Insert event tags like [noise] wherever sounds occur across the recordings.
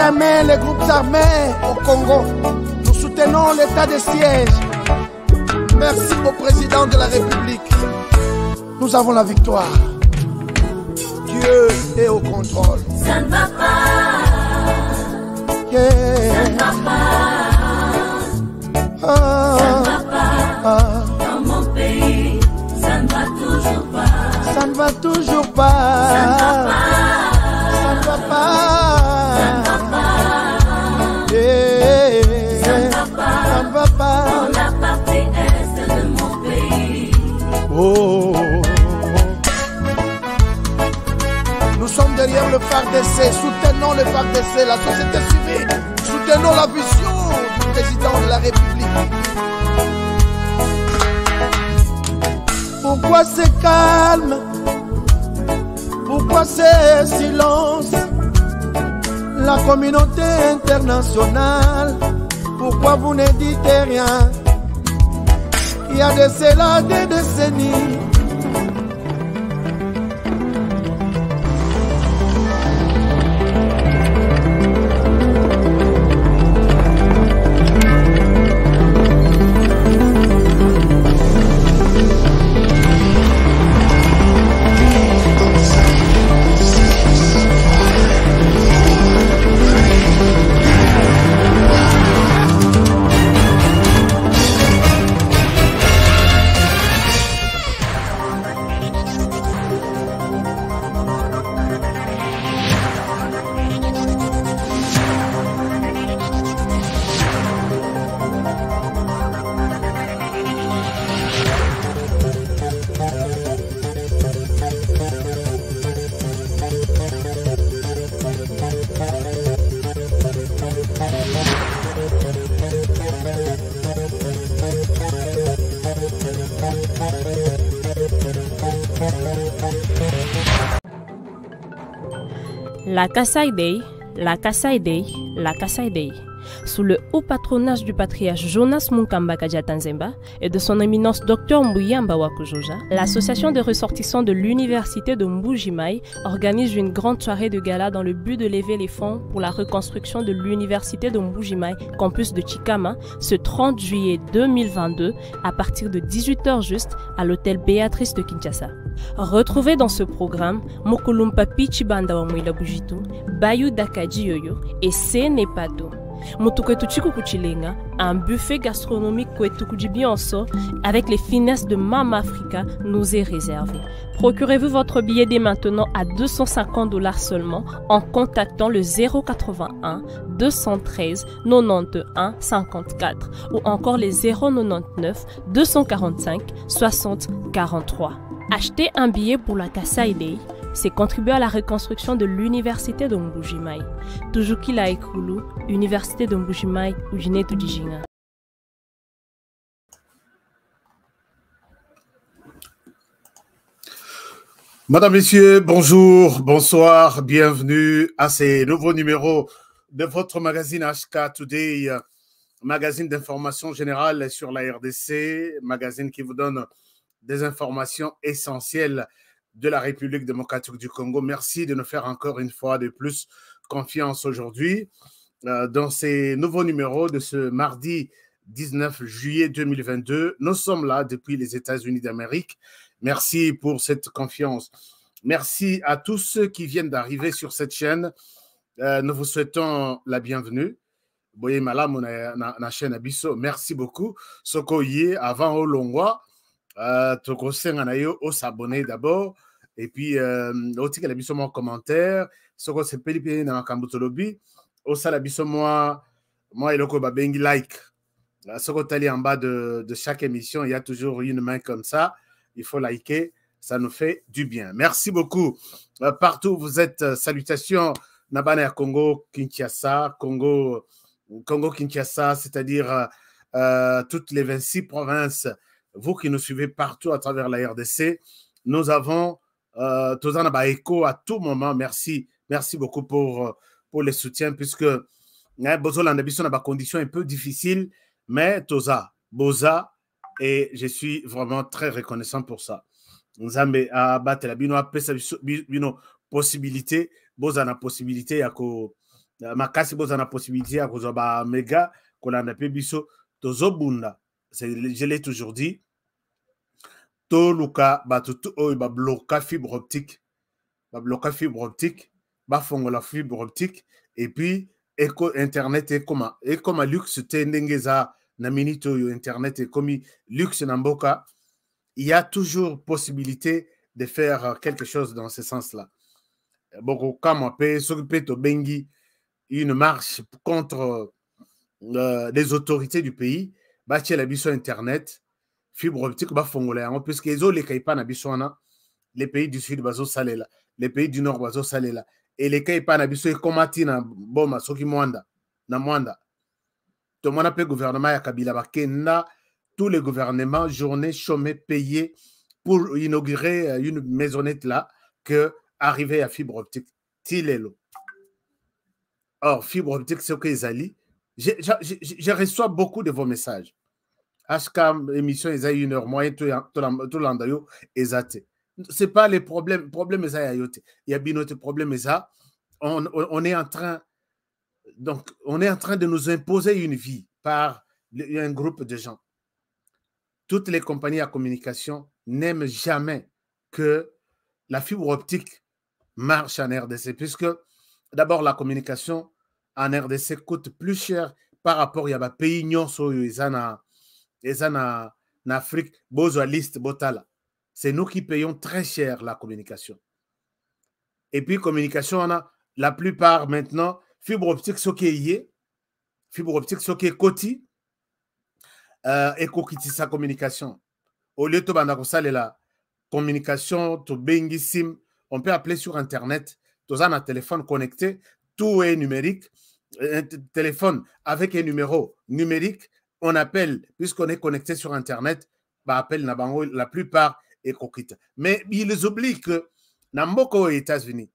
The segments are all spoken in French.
jamais les groupes armés au Congo. Nous soutenons l'état de siège. Merci au président de la République. Nous avons la victoire. Dieu est au contrôle. Ça ne va pas. Ça ne va pas. Ah. Ça ne va pas. Ah. Dans mon pays, ça ne va toujours pas. Ça ne va toujours pas. Ça ne va pas. soutenons le FARDC, la société civile, soutenons la vision du président de la République. Pourquoi c'est calme Pourquoi c'est silence La communauté internationale, pourquoi vous ne dites rien Il y a de cela des décennies la casa la casa la casa de. sous le haut patronage du patriarche Jonas Munkamba Kajatanzemba et de son éminence Dr Mbuyamba Wakujoja, l'association des ressortissants de l'université de Mbujimai organise une grande soirée de gala dans le but de lever les fonds pour la reconstruction de l'université de Mbujimai, campus de Chikama, ce 30 juillet 2022 à partir de 18h juste à l'hôtel Béatrice de Kinshasa. Retrouvez dans ce programme, Mokulumpa Pichibanda Mwila Bujitu, Bayou Dakaji Yoyo et Senepato. Mutu un buffet gastronomique kwetu avec les finesses de Mama Africa nous est réservé. Procurez-vous votre billet dès maintenant à 250 dollars seulement en contactant le 081 213 91 54 ou encore les 099 245 60 43. Achetez un billet pour la Kassai Day c'est contribuer à la reconstruction de l'université d'Ombujimai. toujours Tujuki université de Ujine Tudijinga. Madame, Messieurs, bonjour, bonsoir, bienvenue à ces nouveaux numéros de votre magazine HK Today, magazine d'information générale sur la RDC, magazine qui vous donne des informations essentielles de la République démocratique du Congo. Merci de nous faire encore une fois de plus confiance aujourd'hui euh, dans ces nouveaux numéros de ce mardi 19 juillet 2022. Nous sommes là depuis les États-Unis d'Amérique. Merci pour cette confiance. Merci à tous ceux qui viennent d'arriver sur cette chaîne. Euh, nous vous souhaitons la bienvenue. Boye Malam, on a, chaîne Merci beaucoup. Sokoye, avant Olongwa. Tout euh, tokosenga na yo osabone oh, d'abord puis, euh, otikela commentaire Si vous mpe na makambo tolobi osala oh, sur moi, moi et oyo babengi like euh, en bas de, de chaque émission il y a toujours une main comme ça il faut liker ça nous fait du bien merci beaucoup Partout euh, partout vous êtes salutations na congo kinshasa congo congo kinshasa c'est-à-dire toutes les 26 provinces vous qui nous suivez partout à travers la RDC, nous avons euh, ba Echo à tout moment. Merci, merci beaucoup pour, euh, pour le soutien, puisque hein, Bozo un peu difficiles, mais Toza, Boza, et je suis vraiment très reconnaissant pour ça. Nous à battre la bino, bino possibilité, Boza na possibilité, yako, euh, makasi Boza na possibilité, mega, kolanda pe biso, Bunda je l'ai toujours dit, toluka batutu bah oh, babloka fibre optique babloka fibre optique bafongola fibre optique et puis éco internet et ekoma luxe te ndenge na minute yo, internet comme luxe n'amboka, il y a toujours possibilité de faire quelque chose dans ce sens là bokokamwa mpe soki mpe Bengi, une marche contre euh, les autorités du pays la biso internet fibre optique bafongola yango puisque les epai na les pays du sud là, les pays du nord les les epai na biso comme à na boma soki moanda na tout tomona le gouvernement ya kabila bakenda tous les gouvernements journée chômé, payé pour inaugurer euh, une maisonnette là que arrivé à fibre optique tilelo or fibre optique c'est que ezali je, je, je, je reçois beaucoup de vos messages HK, émission, ils ont une heure moyenne, tout l'andayo, ils ont c'est pas les problèmes problème ça il y a bien notre problème ça on, est en train de nous imposer une vie par un groupe de gens toutes les compagnies à communication n'aiment jamais que la fibre optique marche en RDC puisque d'abord la communication en RDC coûte plus cher par rapport à y a des pays eza na, na afrique bozwa liste botala c'est nous qui payons très cher la communication et puis communication wana la plupart maintenant fibre optique soki eye fibre optique soki ekoti euh, ekokitisa communication au lieu tobanda kosalela communication tobengi sim on peut appeler sur internet toza na téléphone connecté tout est numérique euh, un téléphone avec un numéro numérique on appelle, puisqu'on est connecté sur Internet, bah, appelle la plupart est coquite. Mais ils oublient que beaucoup aux États-Unis,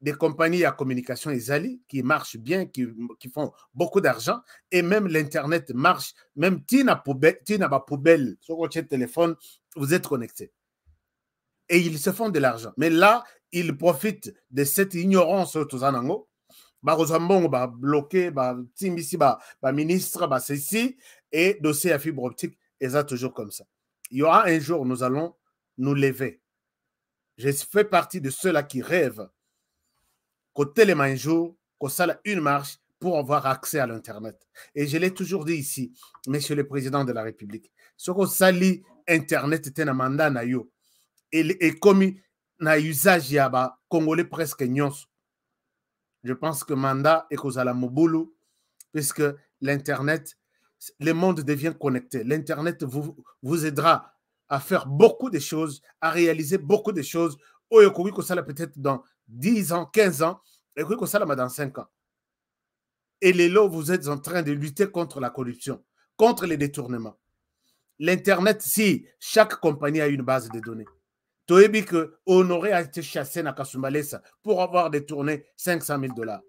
des compagnies à communication Isali qui marchent bien, qui, font beaucoup d'argent, et même l'Internet marche, même Tina Poubelle, Tina Poubelle, sur votre téléphone, vous êtes connecté. Et ils se font de l'argent. Mais là, ils profitent de cette ignorance bakozwa mbongo ministre, ministre, va ceci et dossier à fibre optique ça toujours comme ça il y aura un jour nous allons nous lever je fais partie de ceux-là qui rêvent qu'au moment un jour ait une marche pour avoir accès à l'internet et je l'ai toujours dit ici monsieur le président de la république ce qu'on sali internet mandat. Et comme il y a na usage ya Congolais presque pas je pense que Manda et Kozala Mobulu, puisque l'Internet, le monde devient connecté. L'Internet vous, vous aidera à faire beaucoup de choses, à réaliser beaucoup de choses. Oyokowi oh, Kosala peut-être dans 10 ans, 15 ans, et Kosala dans 5 ans. Et les lots, vous êtes en train de lutter contre la corruption, contre les détournements. L'Internet, si chaque compagnie a une base de données, Toebi que Honoré a été chassé dans pour avoir détourné 500 000 dollars.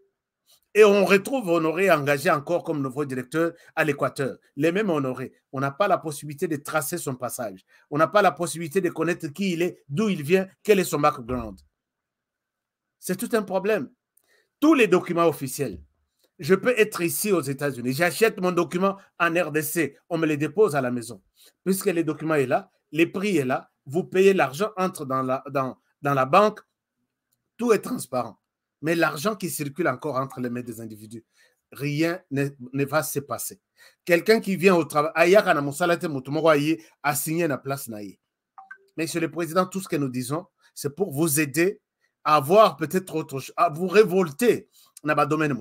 Et on retrouve Honoré engagé encore comme nouveau directeur à l'Équateur. Les mêmes Honoré. On n'a pas la possibilité de tracer son passage. On n'a pas la possibilité de connaître qui il est, d'où il vient, quel est son background. C'est tout un problème. Tous les documents officiels. Je peux être ici aux États-Unis. J'achète mon document en RDC. On me les dépose à la maison. Puisque le document est là, le prix est là, vous payez l'argent, entre dans la, dans, la banque, tout est transparent. Mais l'argent qui circule encore entre les mains des individus, rien ne, va se passer. Quelqu'un qui vient au travail, a signé la place Mais Monsieur le Président, tout ce que nous disons, c'est pour vous aider à avoir peut-être autre chose, à vous révolter dans le domaine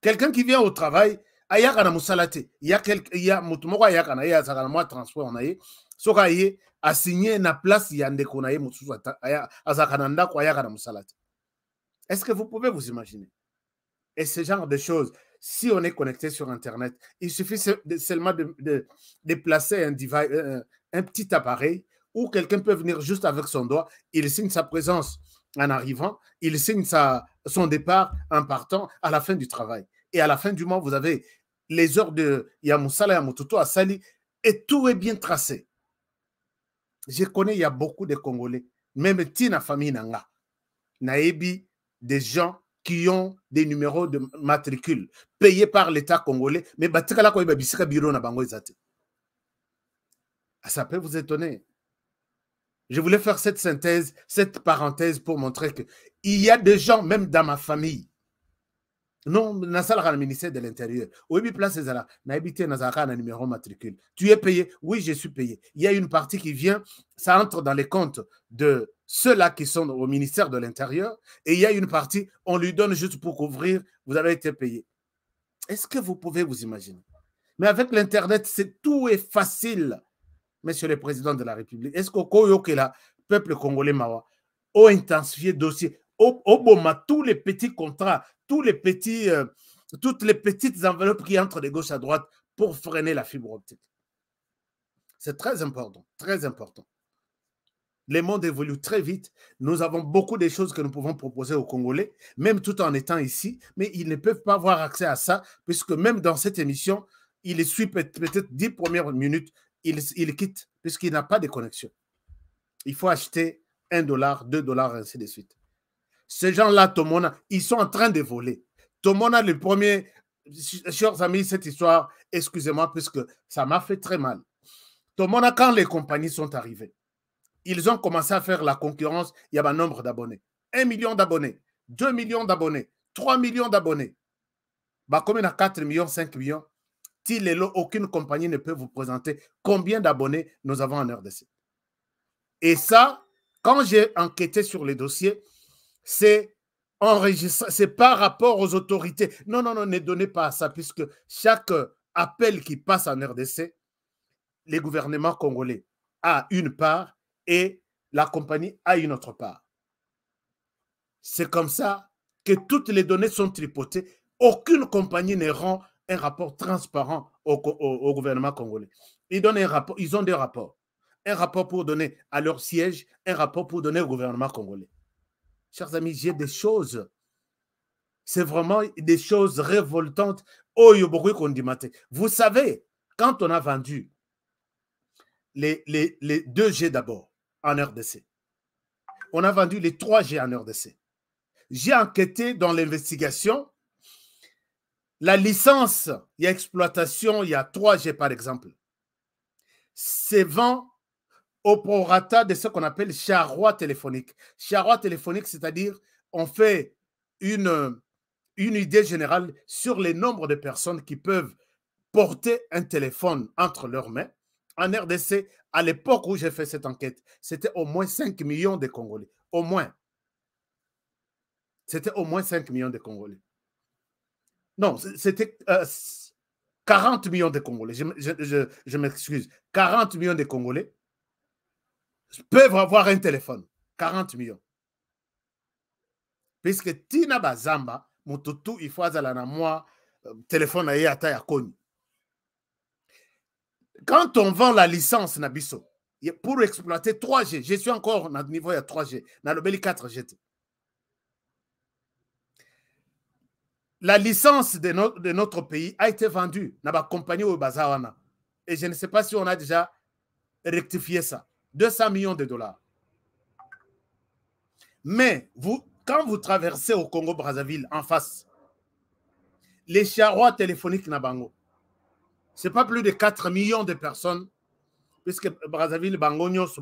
Quelqu'un qui vient au travail, ayaka na musalati. y a, ya mutu y a y'a kana transport na ye so na place ya ndeko na ye mosusu azalaka na ko ayaka na mosala est ce que vous pouvez vous imaginer et ce genre de choses si on est connecté sur internet il suffit seulement de, de, déplacer un, un, euh, euh, un petit appareil où quelqu'un peut venir juste avec son doigt il signe sa présence en arrivant il signe sa, son départ en partant à la fin du travail et à la fin du mois, vous avez les heures de Yamoussala yamoutoto, assali, et tout est bien tracé. Je connais, il y a beaucoup de Congolais, même Tina famille Nanga, Naebi, des gens qui ont des numéros de matricule payés par l'État congolais, mais Batikala Koyba Bisika Biro na Bango Izate. Ah, ça peut vous étonner. Je voulais faire cette synthèse, cette parenthèse pour montrer qu'il y a des gens, même dans ma famille, non nasala le ministère de l'intérieur place numéro matricule tu es payé oui je suis payé il y a une partie qui vient ça entre dans les comptes de ceux-là qui sont au ministère de l'intérieur et il y a une partie on lui donne juste pour couvrir vous avez été payé est-ce que vous pouvez vous imaginer mais avec l'internet c'est tout est facile monsieur le président de la république est-ce que le peuple congolais mawa intensifié le dossier Obama, tous les petits contrats, tous les petits, euh, toutes les petites enveloppes qui entrent de gauche à droite pour freiner la fibre optique. C'est très important, très important. Le monde évolue très vite. Nous avons beaucoup de choses que nous pouvons proposer aux Congolais, même tout en étant ici, mais ils ne peuvent pas avoir accès à ça, puisque même dans cette émission, il suit peut-être 10 premières minutes, il, quitte, puisqu'il n'a pas de connexion. Il faut acheter un dollar, 2 dollars, ainsi de suite. Ces gens-là, Tomona, ils sont en train de voler. Tomona, le premier, chers amis, cette histoire, excusez-moi, puisque ça m'a fait très mal. Tomona, quand les compagnies sont arrivées, ils ont commencé à faire la concurrence. Il y a un nombre d'abonnés. Un million d'abonnés, 2 millions d'abonnés, 3 millions d'abonnés. Bah, comme il a 4 millions, 5 millions, Tilelo, aucune compagnie ne peut vous présenter combien d'abonnés nous avons en RDC. Et ça, quand j'ai enquêté sur les dossiers, c'est c'est par rapport aux autorités. Non, non, non, ne donnez pas ça, puisque chaque appel qui passe en RDC, le gouvernement congolais a une part et la compagnie a une autre part. C'est comme ça que toutes les données sont tripotées. Aucune compagnie ne rend un rapport transparent au, gouvernement congolais. Ils, donnent un rapport, ils ont des rapports. Un rapport pour donner à leur siège, un rapport pour donner au gouvernement congolais chers amis, j'ai des choses. C'est vraiment des choses révoltantes. Oh, Vous savez, quand on a vendu les, les, 2G d'abord en RDC, on a vendu les 3G en RDC. J'ai enquêté dans l'investigation. La licence, il y a exploitation, il y a 3G par exemple. C'est vent au prorata de ce qu'on appelle charroi téléphonique. Charroi téléphonique, c'est-à-dire on fait une, une idée générale sur le nombre de personnes qui peuvent porter un téléphone entre leurs mains. En RDC, à l'époque où j'ai fait cette enquête, c'était au moins 5 millions de Congolais. Au moins. C'était au moins 5 millions de Congolais. Non, c'était 40 euh, millions de Congolais. je m'excuse. 40 millions de Congolais peuvent avoir un téléphone. 40 millions. Puisque Tina Bazamba, toutou, il faut moi, euh, téléphone à Yata Quand on vend la licence Nabiso, pour exploiter 3G, je suis encore au niveau de 3G, dans le 4G. La licence de, notre pays a été vendue dans la compagnie Bazarana. Et je ne sais pas si on a déjà rectifié ça. 200 millions de dollars. Mais vous, quand vous traversez au Congo-Brazzaville en face, les charrois téléphoniques Nabango, ce n'est pas plus de 4 millions de personnes, puisque Brazzaville, Bangonio, ce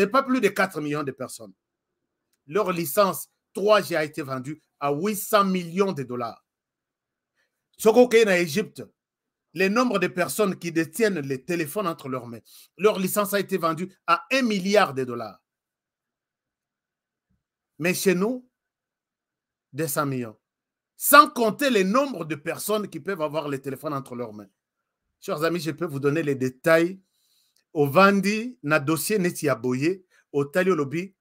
n'est pas plus de 4 millions de personnes. Leur licence 3G a été vendue à 800 millions de dollars. Ce qu'on a en Égypte, les nombre de personnes qui détiennent les téléphones entre leurs mains. Leur licence a été vendue à 1 milliard de dollars. Mais chez nous, 200 millions. Sans compter le nombre de personnes qui peuvent avoir les téléphones entre leurs mains. Chers amis, je peux vous donner les détails. Au Vandi, na dossier neti aboyé, au Taliolobi,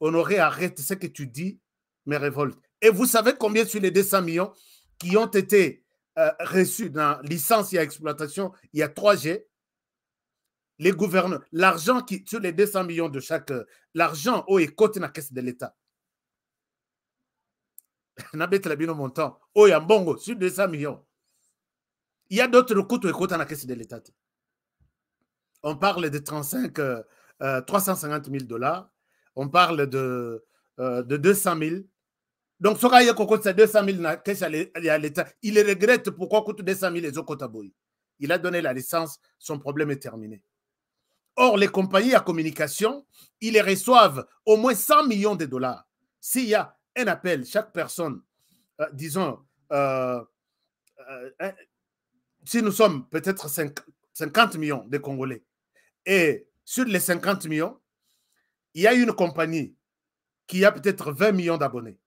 Honoré, arrête ce que tu dis, mais révolte. Et vous savez combien sur les 200 millions qui ont été euh, reçu dans licence et exploitation, il y a 3G. Les gouverneurs, l'argent qui, sur les 200 millions de chaque, euh, l'argent, oh, est coté dans la caisse de l'État. bien au montant ya mbongo sur 200 millions il y a d'autres kutu dans la caisse de l'état on parle de 35 350 000 dollars on parle de, euh, de 200 000 donc il regrette pourquoi coûte 200 000 il a donné la licence son problème est terminé or les compagnies à communication ils reçoivent au moins 100 millions de dollars s'il y a un appel chaque personne euh, disons euh, euh, si nous sommes peut-être 50 millions de Congolais, et sur les 50 millions, il y a une compagnie qui a peut-être 20 millions d'abonnés.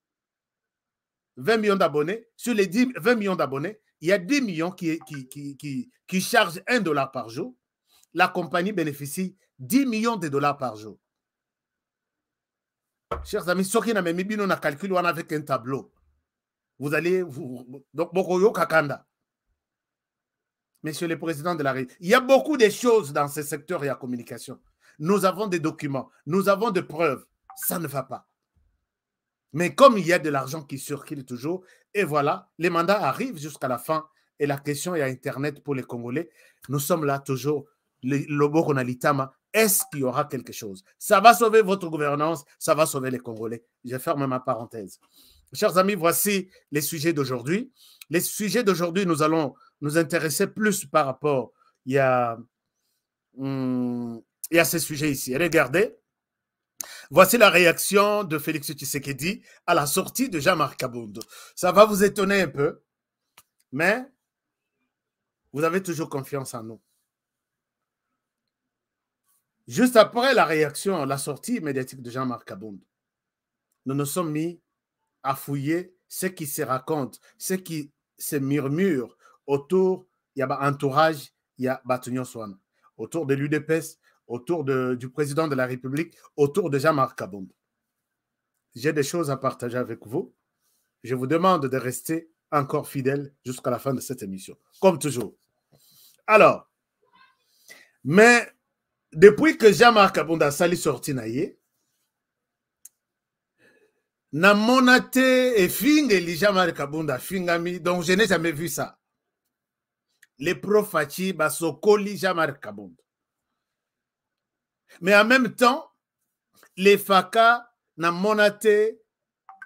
20 millions d'abonnés, sur les 10, 20 millions d'abonnés, il y a 10 millions qui, qui, qui, qui, chargent 1 dollar par jour. La compagnie bénéficie 10 millions de dollars par jour. Chers amis, ceux qui n'ont on calculé avec un tableau. Vous allez vous, donc Bokoyo Kakanda. Monsieur le Président de la République, il y a beaucoup de choses dans ce secteur et la communication. Nous avons des documents, nous avons des preuves. Ça ne va pas. Mais comme il y a de l'argent qui circule toujours, et voilà, les mandats arrivent jusqu'à la fin. Et la question est à Internet pour les Congolais. Nous sommes là toujours. Le, le Est-ce qu'il y aura quelque chose Ça va sauver votre gouvernance, ça va sauver les Congolais. Je ferme ma parenthèse. Chers amis, voici les sujets d'aujourd'hui. Les sujets d'aujourd'hui, nous allons nous intéresser plus par rapport à hmm, ces sujets ici. Regardez, Voici la réaction de Félix Tshisekedi à la sortie de Jean-Marc Kabound. Ça va vous étonner un peu, mais vous avez toujours confiance en nous. Juste après la réaction, la sortie médiatique de Jean-Marc Kabound, nous nous sommes mis à fouiller ce qui se raconte, ce qui se murmure autour, il y a entourage, il y a autour de l'UDPS, autour du président de la République, autour de Jean-Marc J'ai des choses à partager avec vous. Je vous demande de rester encore fidèle jusqu'à la fin de cette émission, comme toujours. Alors, mais depuis que Jean-Marc a Sali sorti naie, na monate et fingeli Jean-Marc donc je n'ai jamais vu ça. Les profs Fachi, Basokoli, Jean-Marc mais en même temps, les FACA na monaté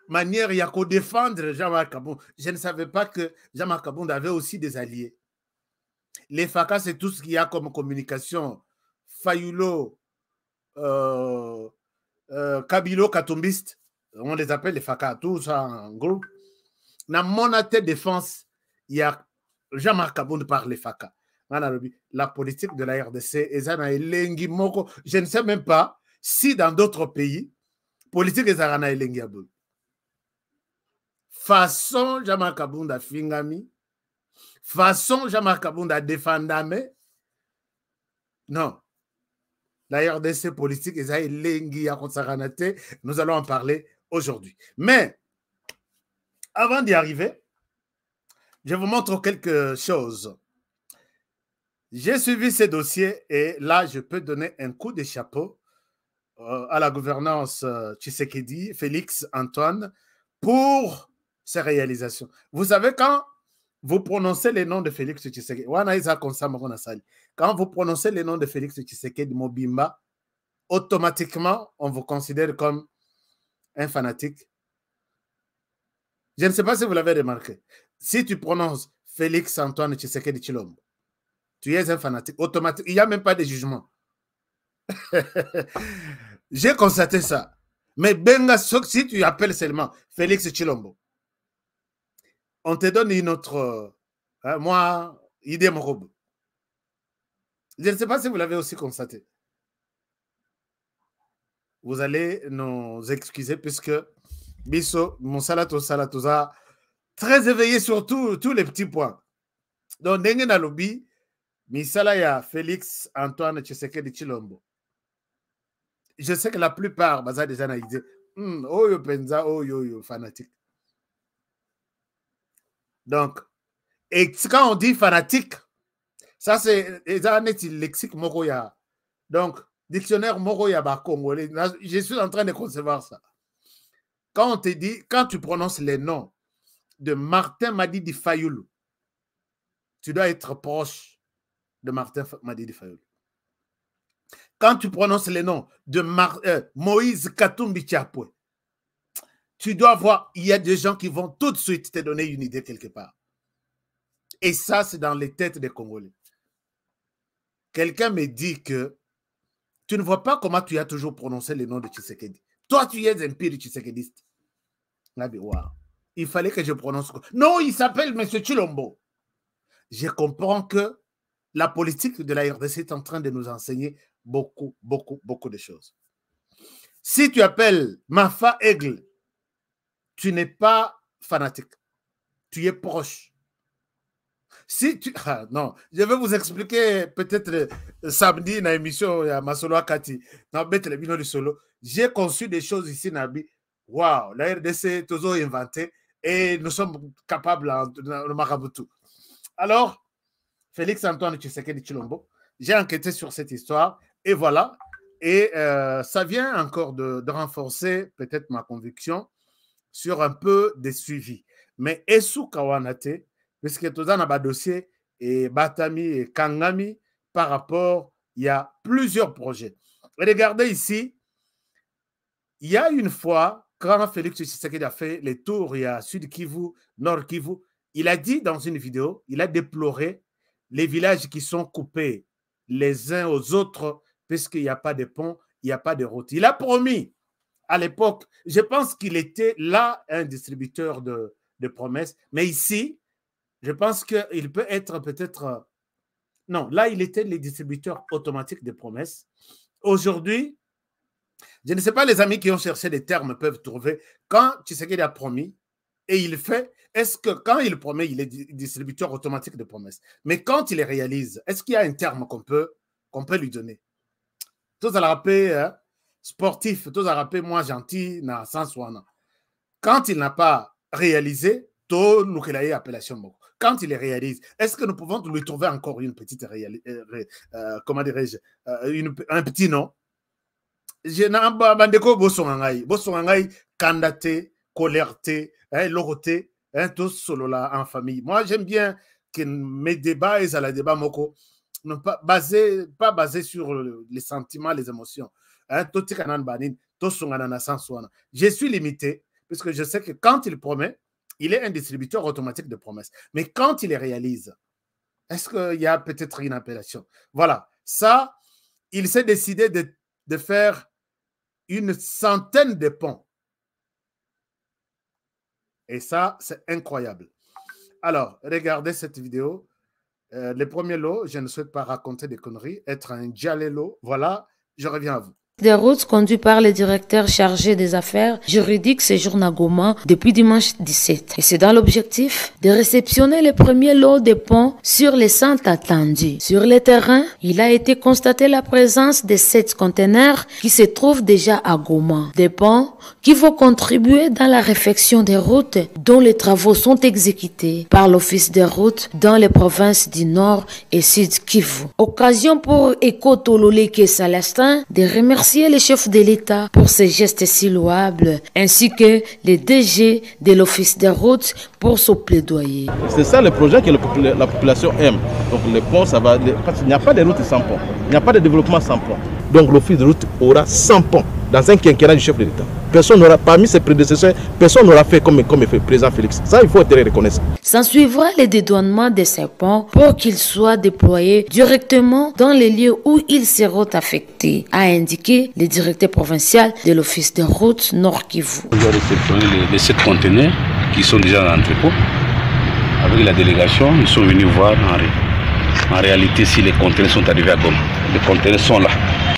manière à défendre Jean-Marc Je ne savais pas que Jean-Marc avait aussi des alliés. Les FACA, c'est tout ce qu'il y a comme communication. Fayulo, euh, euh, Kabilo, Katumbiste, on les appelle les FACA, ça, en groupe. Na monaté défense, il y a Jean-Marc par les FACA la politique de la RDC, je ne sais même pas si dans d'autres pays, politique est elengi façon Jama kabunda fingami. façon Jama marc kabunda Defandame, non la rdc politique est elengi ya nous allons en parler aujourd'hui mais avant d'y arriver je vous montre quelque chose j'ai suivi ces dossiers et là, je peux donner un coup de chapeau euh, à la gouvernance euh, Tshisekedi, Félix, Antoine, pour ces réalisations. Vous savez, quand vous prononcez les noms de Félix Tshisekedi, quand vous prononcez les noms de Félix Tshisekedi Mobimba, automatiquement, on vous considère comme un fanatique. Je ne sais pas si vous l'avez remarqué. Si tu prononces Félix Antoine Tshisekedi Chilombo, tu es un fanatique. Automatique. Il n'y a même pas de jugement. [laughs] J'ai constaté ça. Mais Benga, si tu appelles seulement Félix Chilombo, on te donne une autre. Euh, hein, moi, idée robot Je ne sais pas si vous l'avez aussi constaté. Vous allez nous excuser puisque Bisso, mon salato salatoza, très éveillé sur tous les petits points. Donc, Nengen lobby, Misalaya, Félix Antoine de Chilombo. Je sais que la plupart baza déjà na Oh, hmm, yo oyo penza oyo yo fanatique. Donc et quand on dit fanatique ça c'est le lexique moroya. Donc dictionnaire moroya, je suis en train de concevoir ça. Quand on te dit quand tu prononces les noms de Martin Madi Fayoulou tu dois être proche de Martin Madidi Fayoul. Quand tu prononces les noms de euh, Moïse Katumbi Tchapoué, tu dois voir, il y a des gens qui vont tout de suite te donner une idée quelque part. Et ça, c'est dans les têtes des Congolais. Quelqu'un me dit que tu ne vois pas comment tu as toujours prononcé les noms de Tshisekedi. Toi, tu es un pire Tshisekediste. Ah, wow. Il fallait que je prononce. Non, il s'appelle M. Chilombo. Je comprends que la politique de la RDC est en train de nous enseigner beaucoup, beaucoup, beaucoup de choses. Si tu appelles Mafa Aigle, tu n'es pas fanatique. Tu es proche. Si tu... [laughs] Ah, non, je vais vous expliquer peut-être euh, samedi dans l'émission à Masolo Akati, dans le du Solo. J'ai conçu des choses ici, Nabi. Waouh, la RDC est toujours inventée et nous sommes capables de Maraboutou. Alors, Félix-Antoine de Chilombo. J'ai enquêté sur cette histoire et voilà. Et euh, ça vient encore de, renforcer peut-être ma conviction sur un peu des suivis. Mais Esou Kawanate, puisque tout dans dossier, et Batami et Kangami, par rapport, il y a plusieurs projets. Regardez ici, il y a une fois, quand Félix Tshisekedi a fait les tours, il y a Sud Kivu, Nord Kivu, il a dit dans une vidéo, il a déploré les villages qui sont coupés les uns aux autres, puisqu'il n'y a pas de pont, il n'y a pas de route. Il a promis à l'époque, je pense qu'il était là un distributeur de, promesses, mais ici, je pense qu'il peut être peut-être... Non, là, il était le distributeur automatique de promesses. Aujourd'hui, je ne sais pas, les amis qui ont cherché des termes peuvent trouver. Quand tu sais qu'il a promis et il fait, est-ce que quand il promet, il est distributeur automatique de promesses, mais quand il les réalise, est-ce qu'il y a un terme qu'on peut, lui donner Tout à la rappelé hein, sportif, tout à rappelé moi gentil, na sans Quand il n'a pas réalisé, tout nous appellation quand il les réalise, est-ce que nous pouvons lui trouver encore une petite euh, euh, comment dirais-je, euh, un petit nom Je n'ai pas bosongangai, colère, Hein, tous ceux-là en famille. Moi, j'aime bien que mes débats et la débat moko ne pas basé pas basé sur les sentiments, les émotions. Hein, je suis limité parce que je sais que quand il promet, il est un distributeur automatique de promesses. Mais quand il les réalise, est-ce qu'il y a peut-être une appellation Voilà, ça, il s'est décidé de faire une centaine de ponts et ça, c'est incroyable. Alors, regardez cette vidéo. Euh, le premier lot, je ne souhaite pas raconter des conneries, être un lot. Voilà, je reviens à vous. Des routes conduites par le directeur chargé des affaires juridiques séjourne à Goma depuis dimanche 17. Et c'est dans l'objectif de réceptionner les premiers lots de ponts sur les centres attendus. Sur le terrain, il a été constaté la présence de sept containers qui se trouvent déjà à Goma. Des ponts qui vont contribuer dans la réfection des routes dont les travaux sont exécutés par l'Office des routes dans les provinces du Nord et Sud Kivu. Occasion pour Eko Tololeke Salastin de remercier à les chefs de l'État pour ces gestes si louables, ainsi que les DG de l'Office des routes pour se plaidoyer. C'est ça le projet que la population aime. Donc les ponts, ça va... n'y a pas de route sans pont. Il n'y a pas de développement sans pont. Donc l'Office des routes aura 100 ponts dans un quinquennat du chef de l'État personne n'aura, parmi ses prédécesseurs, personne n'aura fait comme, comme fait président Félix. Ça, il faut être reconnaissant. S'en suivra le dédouanement des serpents pour qu'ils soient déployés directement dans les lieux où ils seront affectés, a indiqué le directeur provincial de l'Office des routes Nord Kivu. On a réceptionné les, sept conteneurs qui sont déjà dans l'entrepôt. Avec la délégation, ils sont venus voir en, en réalité si les conteneurs sont arrivés à Goma. Les conteneurs sont là.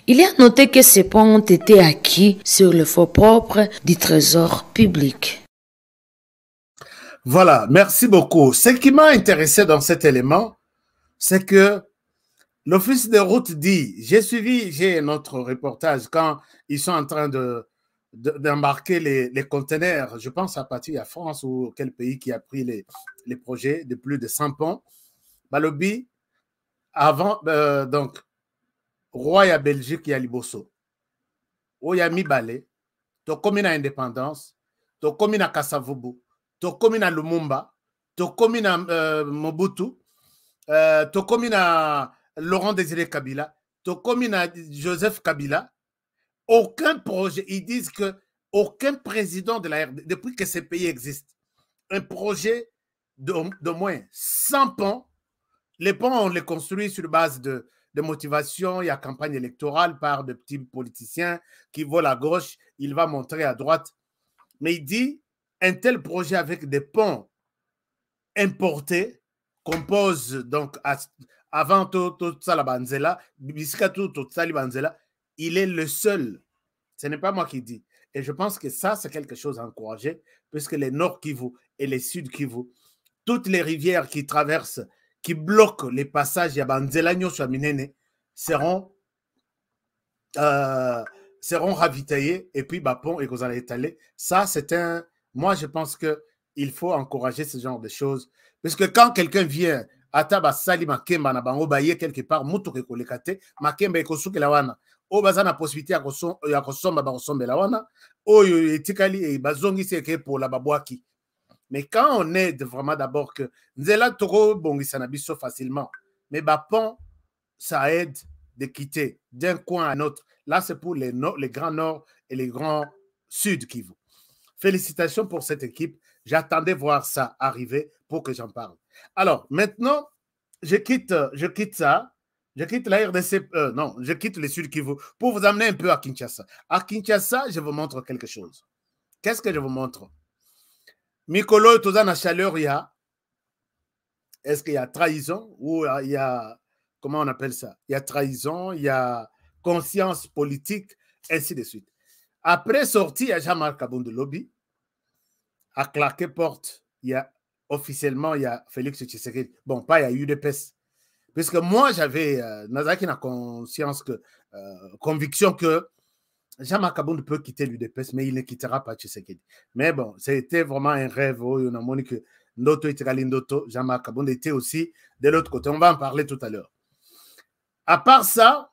Il est à que ces ponts ont été acquis sur le faux propre du Trésor public. Voilà, merci beaucoup. Ce qui m'a intéressé dans cet élément, c'est que l'Office de routes dit, j'ai suivi, j'ai notre reportage quand ils sont en train de, d'embarquer les, les conteneurs, je pense à partir à France ou quel pays qui a pris les, projets de plus de 100 ponts. Balobi, avant, euh, donc, Roy à belgique ya liboso y ya mibale tokómi à indépendance à na kasavubu à lumumba Tu euh, mobutu euh, à laurent désiré kabila tokomina à joseph kabila aucun projet ils disent que aucun président de la RD, depuis que ce pays existe un projet de, de moins 100 ponts les ponts on les construit sur base de de motivation, il y a campagne électorale par de petits politiciens qui volent à gauche, il va montrer à droite. Mais il dit, un tel projet avec des ponts importés compose donc avant tout, ça la banzela, tout ça banzela, il est le seul. Ce n'est pas moi qui dis. Et je pense que ça, c'est quelque chose à encourager, puisque les Nord qui vous et les Sud qui Kivu, toutes les rivières qui traversent qui bloquent les passages à sur Minene seront, euh, seront ravitaillés et puis Bapon et Kozala étalé Ça, c'est un. Moi, je pense que il faut encourager ce genre de choses. Parce que quand quelqu'un vient ataba sali makemba na bango baye quelque part mutuka kolekate te souke lawana wana oyo baza na possibilité ya kosomba bakosombela wana Bazongi etikali pour la babouaki mais quand on est vraiment d'abord que nzela toro s'en trop facilement, mais bapon ça aide de quitter d'un coin à un autre. Là, c'est pour les, grands nord et les grands sud qui vous. Félicitations pour cette équipe. J'attendais voir ça arriver pour que j'en parle. Alors, maintenant, je quitte, je quitte ça. Je quitte la RDC, euh, non, je quitte le Sud qui vous pour vous amener un peu à Kinshasa. À Kinshasa, je vous montre quelque chose. Qu'est-ce que je vous montre mikolo et dans la chaleur a, est-ce qu'il y a trahison ou il y a comment on appelle ça Il y a trahison, il y a conscience politique, ainsi de suite. Après sortie, il y a Jean-Marc Lobby, à claquer porte. Il y a officiellement il y a Félix Tshisekedi. Bon, pas il y a UDPS. Parce que moi j'avais euh, Nazaki na conscience que euh, conviction que Jean-Marc peut quitter l'UDPS, mais il ne quittera pas Tshisekedi. Mais bon, c'était vraiment un rêve. Oh, que Ndoto Jean-Marc était aussi de l'autre côté. On va en parler tout à l'heure. À part ça,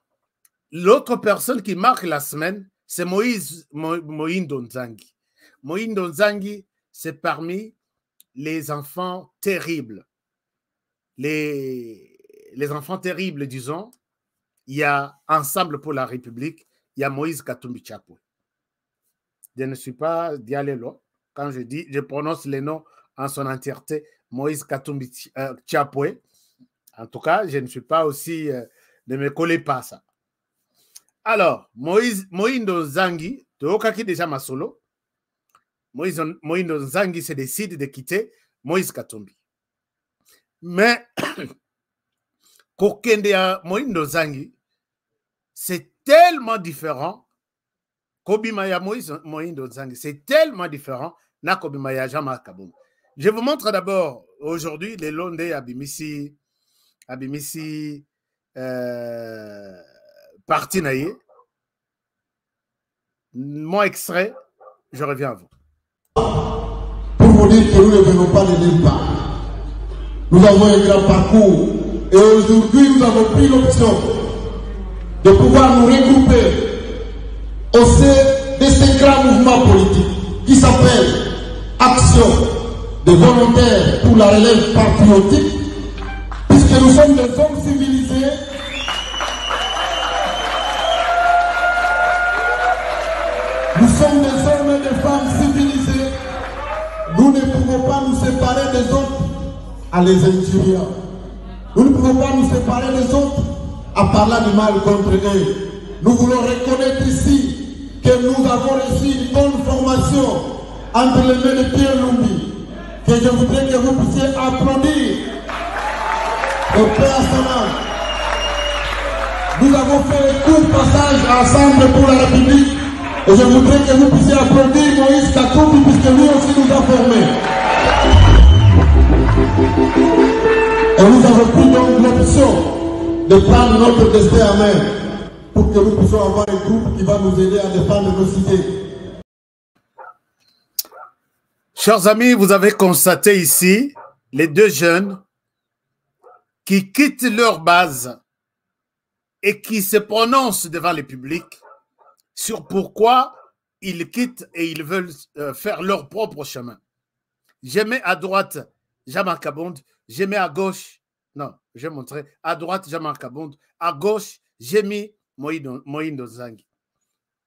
l'autre personne qui marque la semaine, c'est Moïse Moïndo Nzangi. Moïndo Nzangi, c'est parmi les enfants terribles. Les, les enfants terribles, disons, il y a Ensemble pour la République il y a Moïse Katumbi Chapwe. Je ne suis pas loin. quand je dis, je prononce le nom en son entièreté, Moïse Katumbi euh, Chapwe. En tout cas, je ne suis pas aussi, euh, ne me collez pas ça. Alors, Moïse, Moïndo Zangi, de Okaki déjà Masolo, Moïse, Moïndo Zangi se décide de quitter Moïse Katumbi. Mais, [coughs] de Moïndo Zangi, c'est tellement différent. Kobimaya Moïse c'est tellement différent. Na Je vous montre d'abord aujourd'hui les Londé Abimisi, Abimisi euh, Mon extrait, je reviens à vous. Pour vous dire que nous ne venons pas de nulle Nous avons un grand parcours et aujourd'hui nous avons pris l'option de pouvoir nous regrouper au sein de ce grand mouvement politique qui s'appelle Action des volontaires pour la relève patriotique, puisque nous sommes des hommes civilisés Nous sommes des hommes et des femmes civilisés. Nous ne pouvons pas nous séparer des autres à les injurier. Nous ne pouvons pas nous séparer des autres à parler du mal contre eux. Nous voulons reconnaître ici que nous avons reçu une bonne formation entre les mains de Pierre que je voudrais que vous puissiez apprendre. Nous avons fait un court passage ensemble pour la République et je voudrais que vous puissiez apprendre Moïse Kakoubi puisque lui aussi nous a formés. Et nous avons pris donc l'option de prendre notre pour que nous puissions avoir un groupe qui va nous aider à ne nos cités. Chers amis, vous avez constaté ici les deux jeunes qui quittent leur base et qui se prononcent devant le public sur pourquoi ils quittent et ils veulent euh, faire leur propre chemin. Je mets à droite Jamal Kabond, je mets à gauche non, j'ai montré. À droite, j'ai Marc À gauche, j'ai mis Moïndo Dozang.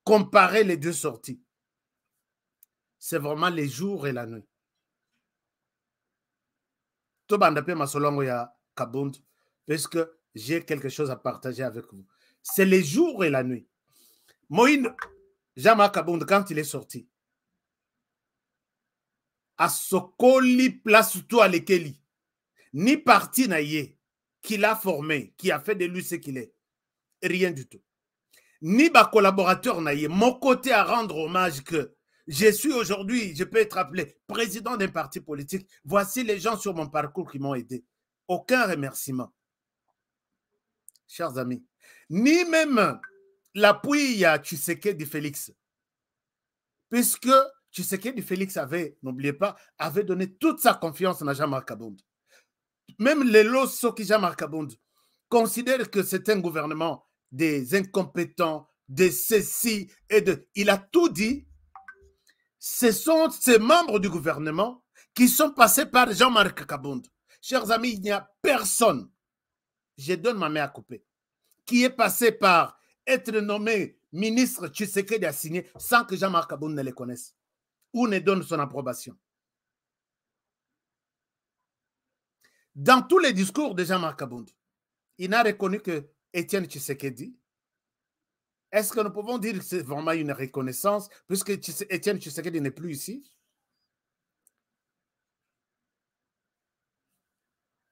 Comparer les deux sorties. C'est vraiment les jours et la nuit. Tout le Masolongo ya Kabund, parce que j'ai quelque chose à partager avec vous. C'est les jours et la nuit. Moïne, Jamal Kabound, quand il est sorti, à Sokoli, place tout à l'équilibre ni parti n'ayez qui l'a formé, qui a fait de lui ce qu'il est. Rien du tout. Ni ma collaborateur n'ayez. Mon côté à rendre hommage que je suis aujourd'hui, je peux être appelé président d'un parti politique. Voici les gens sur mon parcours qui m'ont aidé. Aucun remerciement. Chers amis, ni même l'appui à du Félix. Puisque du Félix avait, n'oubliez pas, avait donné toute sa confiance à Najam même les marc Markabund considèrent que c'est un gouvernement des incompétents, de ceci et de... Il a tout dit. Ce sont ces membres du gouvernement qui sont passés par Jean-Marc Kabound. Chers amis, il n'y a personne, je donne ma main à couper, qui est passé par être nommé ministre Tshisekedi a signé sans que Jean-Marc Kabound ne les connaisse ou ne donne son approbation. Dans tous les discours de Jean-Marc il n'a reconnu que Étienne Tshisekedi. Est-ce que nous pouvons dire que c'est vraiment une reconnaissance puisque Étienne Tshisekedi n'est plus ici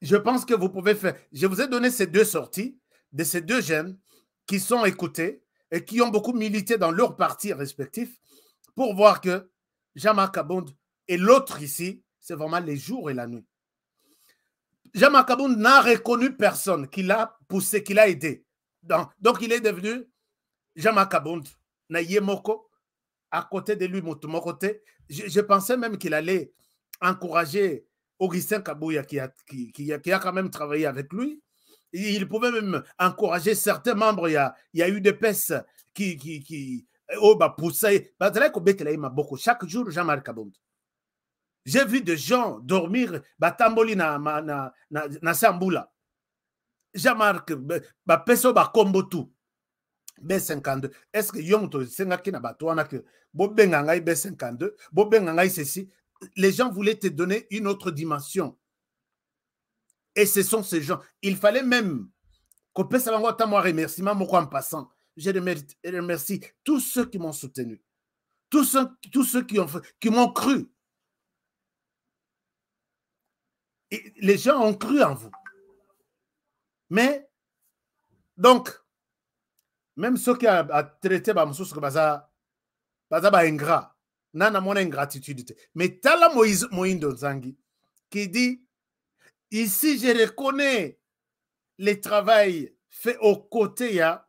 Je pense que vous pouvez faire. Je vous ai donné ces deux sorties de ces deux jeunes qui sont écoutés et qui ont beaucoup milité dans leurs partis respectifs pour voir que Jean-Marc et l'autre ici, c'est vraiment les jours et la nuit. Jean Kabound n'a reconnu personne qui l'a poussé, qui l'a aidé. Donc, donc, il est devenu Jean Na Yemoko, à côté de lui, mon Je, pensais même qu'il allait encourager Augustin Kabouya, qui a, quand même travaillé avec lui. Il pouvait même encourager certains membres. Il y a, il y a eu des pèses qui. qui, qui oh, bah, bah, Chaque jour, Jean-Marc Kabound. J'ai vu des gens dormir batamboli na na na, na sambula. Jean-Marc ba peso ba combo tout. B52 est-ce que yon to sengaki na bato wana bo benga ngai B52 benga ngai ceci les gens voulaient te donner une autre dimension. Et ce sont ces gens. Il fallait même qu'on puisse avoir un remerciement en passant. Je remercie tous ceux qui m'ont soutenu. Tous ceux, tous ceux qui m'ont qui cru. les gens ont cru en vous. Mais, donc, même ceux qui ont traité Bamsous Baza, Baza ba ingrat, nana Mona ingratitude. Mais Tala Moïse Moïndo Zangi, qui dit, ici je reconnais le travail fait aux côtés à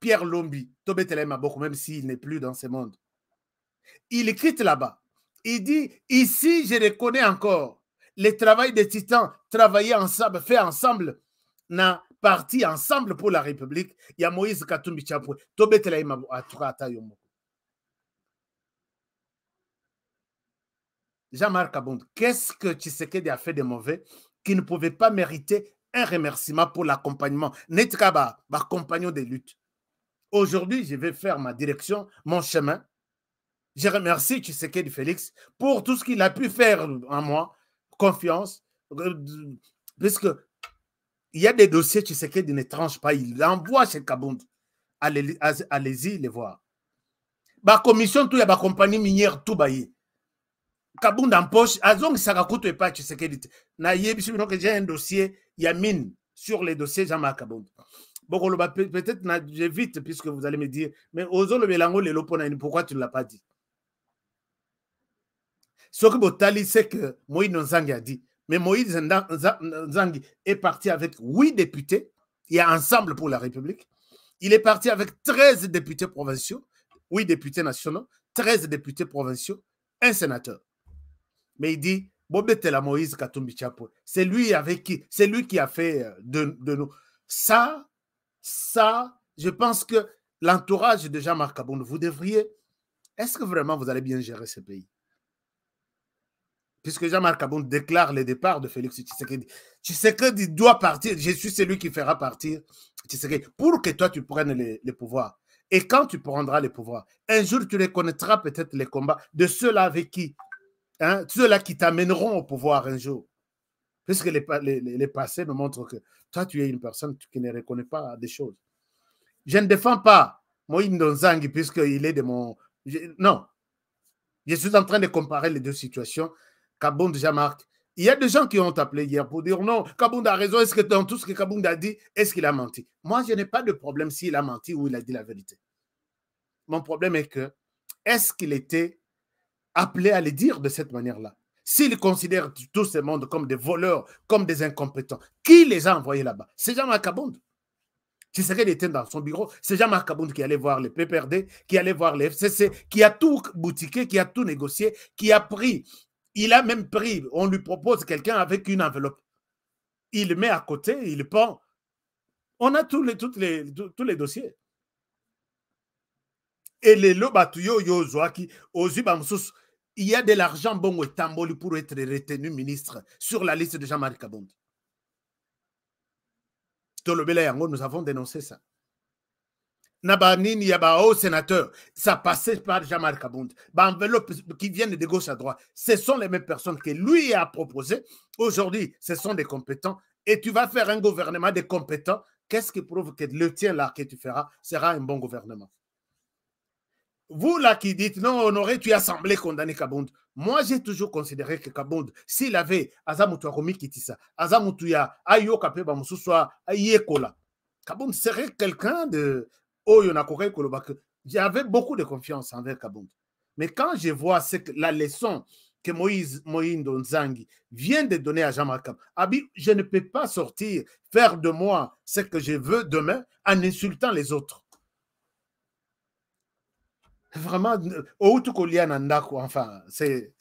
Pierre Lombi, Tobetelem beaucoup même s'il n'est plus dans ce monde. Il quitte là-bas. Il dit, ici je reconnais encore le travail des titans, travailler ensemble, fait ensemble, na parti ensemble pour la République, y a Moïse Katumbi Chapwe, tobetela Jean-Marc qu'est-ce que Tshisekedi a fait de mauvais qui ne pouvait pas mériter un remerciement pour l'accompagnement Netkaba, ma compagnon de lutte. Aujourd'hui, je vais faire ma direction, mon chemin. Je remercie Tshisekedi Félix pour tout ce qu'il a pu faire en moi, confiance, puisque il y a des dossiers, tu sais qu'il ne tranche pas, il l'envoie chez Kabound. Allez-y allez les voir. La commission, tout, il y a la compagnie minière, tout, baillé. Kabound en poche, Azong ah, Sakakuto et pas, tu sais qu'il j'ai un dossier, il y a mine sur les dossiers Jean-Marc Kabound. Bon, peut-être j'évite, puisque vous allez me dire, mais Ozolo Belango, pourquoi tu ne l'as pas dit Ce que Botali, c'est que Moïse Nzangi a dit. Mais Moïse Nzangi est parti avec huit députés. Il y a ensemble pour la République. Il est parti avec 13 députés provinciaux, huit députés nationaux, 13 députés provinciaux, un sénateur. Mais il dit, Bobetela Moïse Katumbi Chapo, c'est lui avec qui, c'est lui qui a fait euh, de, nous. Ça, ça, je pense que l'entourage de Jean-Marc Abound, vous devriez, est-ce que vraiment vous allez bien gérer ce pays puisque Jean-Marc Aboune déclare le départ de Félix Tshisekedi, Tshisekedi doit partir, je suis celui qui fera partir Tshisekedi, pour que toi tu prennes le pouvoir. Et quand tu prendras le pouvoir, un jour tu reconnaîtras peut-être les combats de ceux-là avec qui, hein, ceux-là qui t'amèneront au pouvoir un jour. Puisque les, les, passés me montrent que toi, tu es une personne qui ne reconnaît pas des choses. Je ne défends pas Moïse puisque puisqu'il est de mon... non. Je suis en train de comparer les deux situations Kabound, Jean-Marc, il y a des gens qui ont appelé hier pour dire non, Kabound a raison, est-ce que dans tout ce que Kabound a dit, est-ce qu'il a menti Moi, je n'ai pas de problème s'il a menti ou il a dit la vérité. Mon problème est que, est-ce qu'il était appelé à le dire de cette manière-là S'il considère tout ce monde comme des voleurs, comme des incompétents, qui les a envoyés là-bas C'est Jean-Marc Kabound. Tu sais qu'il était dans son bureau. C'est Jean-Marc Kabound qui allait voir les PPRD, qui allait voir les FCC, qui a tout boutiqué, qui a tout négocié, qui a pris il a même pris, on lui propose quelqu'un avec une enveloppe. Il met à côté, il prend. On a tous les, les, tous les dossiers. Et les lobatuyo il y a de l'argent bon et tamboli pour être retenu ministre sur la liste de Jean-Marie Kabondi. Tolobela Yango, nous avons dénoncé ça. Nabanini Yabao, sénateur, ça passait par Jamal Kabound. Enveloppe qui viennent de gauche à droite, ce sont les mêmes personnes que lui a proposées. Aujourd'hui, ce sont des compétents. Et tu vas faire un gouvernement des compétents. Qu'est-ce qui prouve que le tien là que tu feras sera un bon gouvernement Vous là qui dites non, Honoré, tu as semblé condamner Kabound. Moi, j'ai toujours considéré que Kabound, s'il avait Azamoutoua Kitissa, Azamutuya, Ayo Ayekola, Kabound serait quelqu'un de j'avais beaucoup de confiance envers Kabongo. Mais quand je vois que la leçon que Moïse Moïse Nzangi vient de donner à Jean-Marc Abi, je ne peux pas sortir, faire de moi ce que je veux demain en insultant les autres. Vraiment, euh, enfin, c'est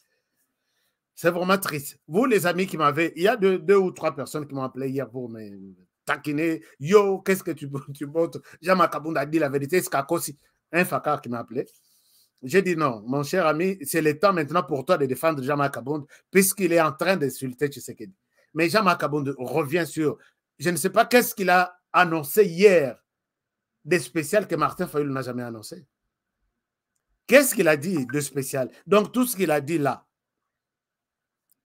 vraiment triste. Vous, les amis qui m'avez, il y a deux, deux ou trois personnes qui m'ont appelé hier pour me taquiner. Yo, qu'est-ce que tu, tu montes Jama Kabound a dit la vérité. Skakosi, un fakar qui m'a appelé. J'ai dit non, mon cher ami, c'est le temps maintenant pour toi de défendre Jama Kabound puisqu'il est en train d'insulter Tshisekedi. Mais Jama Kabound revient sur, je ne sais pas qu'est-ce qu'il a annoncé hier des spéciales que Martin Fayoul n'a jamais annoncé. Qu'est-ce qu'il a dit de spécial Donc tout ce qu'il a dit là.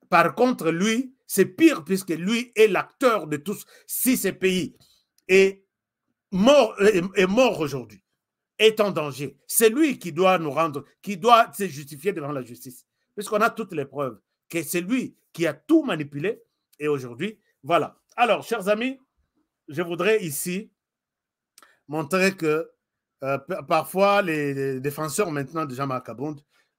Par contre, lui, c'est pire puisque lui est l'acteur de tous si ces pays est mort, mort aujourd'hui, est en danger. C'est lui qui doit nous rendre, qui doit se justifier devant la justice. Puisqu'on a toutes les preuves que c'est lui qui a tout manipulé. Et aujourd'hui, voilà. Alors, chers amis, je voudrais ici montrer que euh, parfois les, défenseurs maintenant de Jean-Marc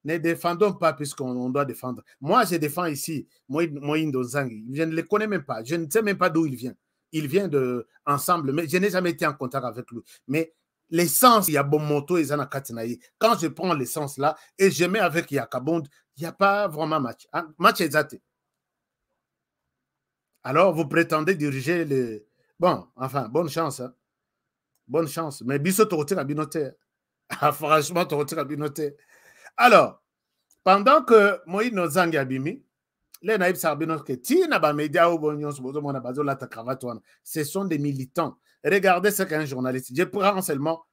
ne défendons pas puisqu'on doit défendre. Moi, je défends ici Moïne Dozang Je ne le connais même pas. Je ne sais même pas d'où il vient. Il vient de ensemble, mais je n'ai jamais été en contact avec lui. Mais l'essence, il y a Bomoto et Zanakatinaï Quand je prends l'essence là et je mets avec Yakabond, il n'y a pas vraiment match. Hein. Match exact Alors, vous prétendez diriger le. Bon, enfin, bonne chance. Hein. Bonne chance. Mais Bissot, tu à binoté. Ah, franchement, tu la binoté. Alors, pendant que Moïse a abimi, les naïfs que tina ce sont des militants. Regardez ce qu'un journaliste, je prends seulement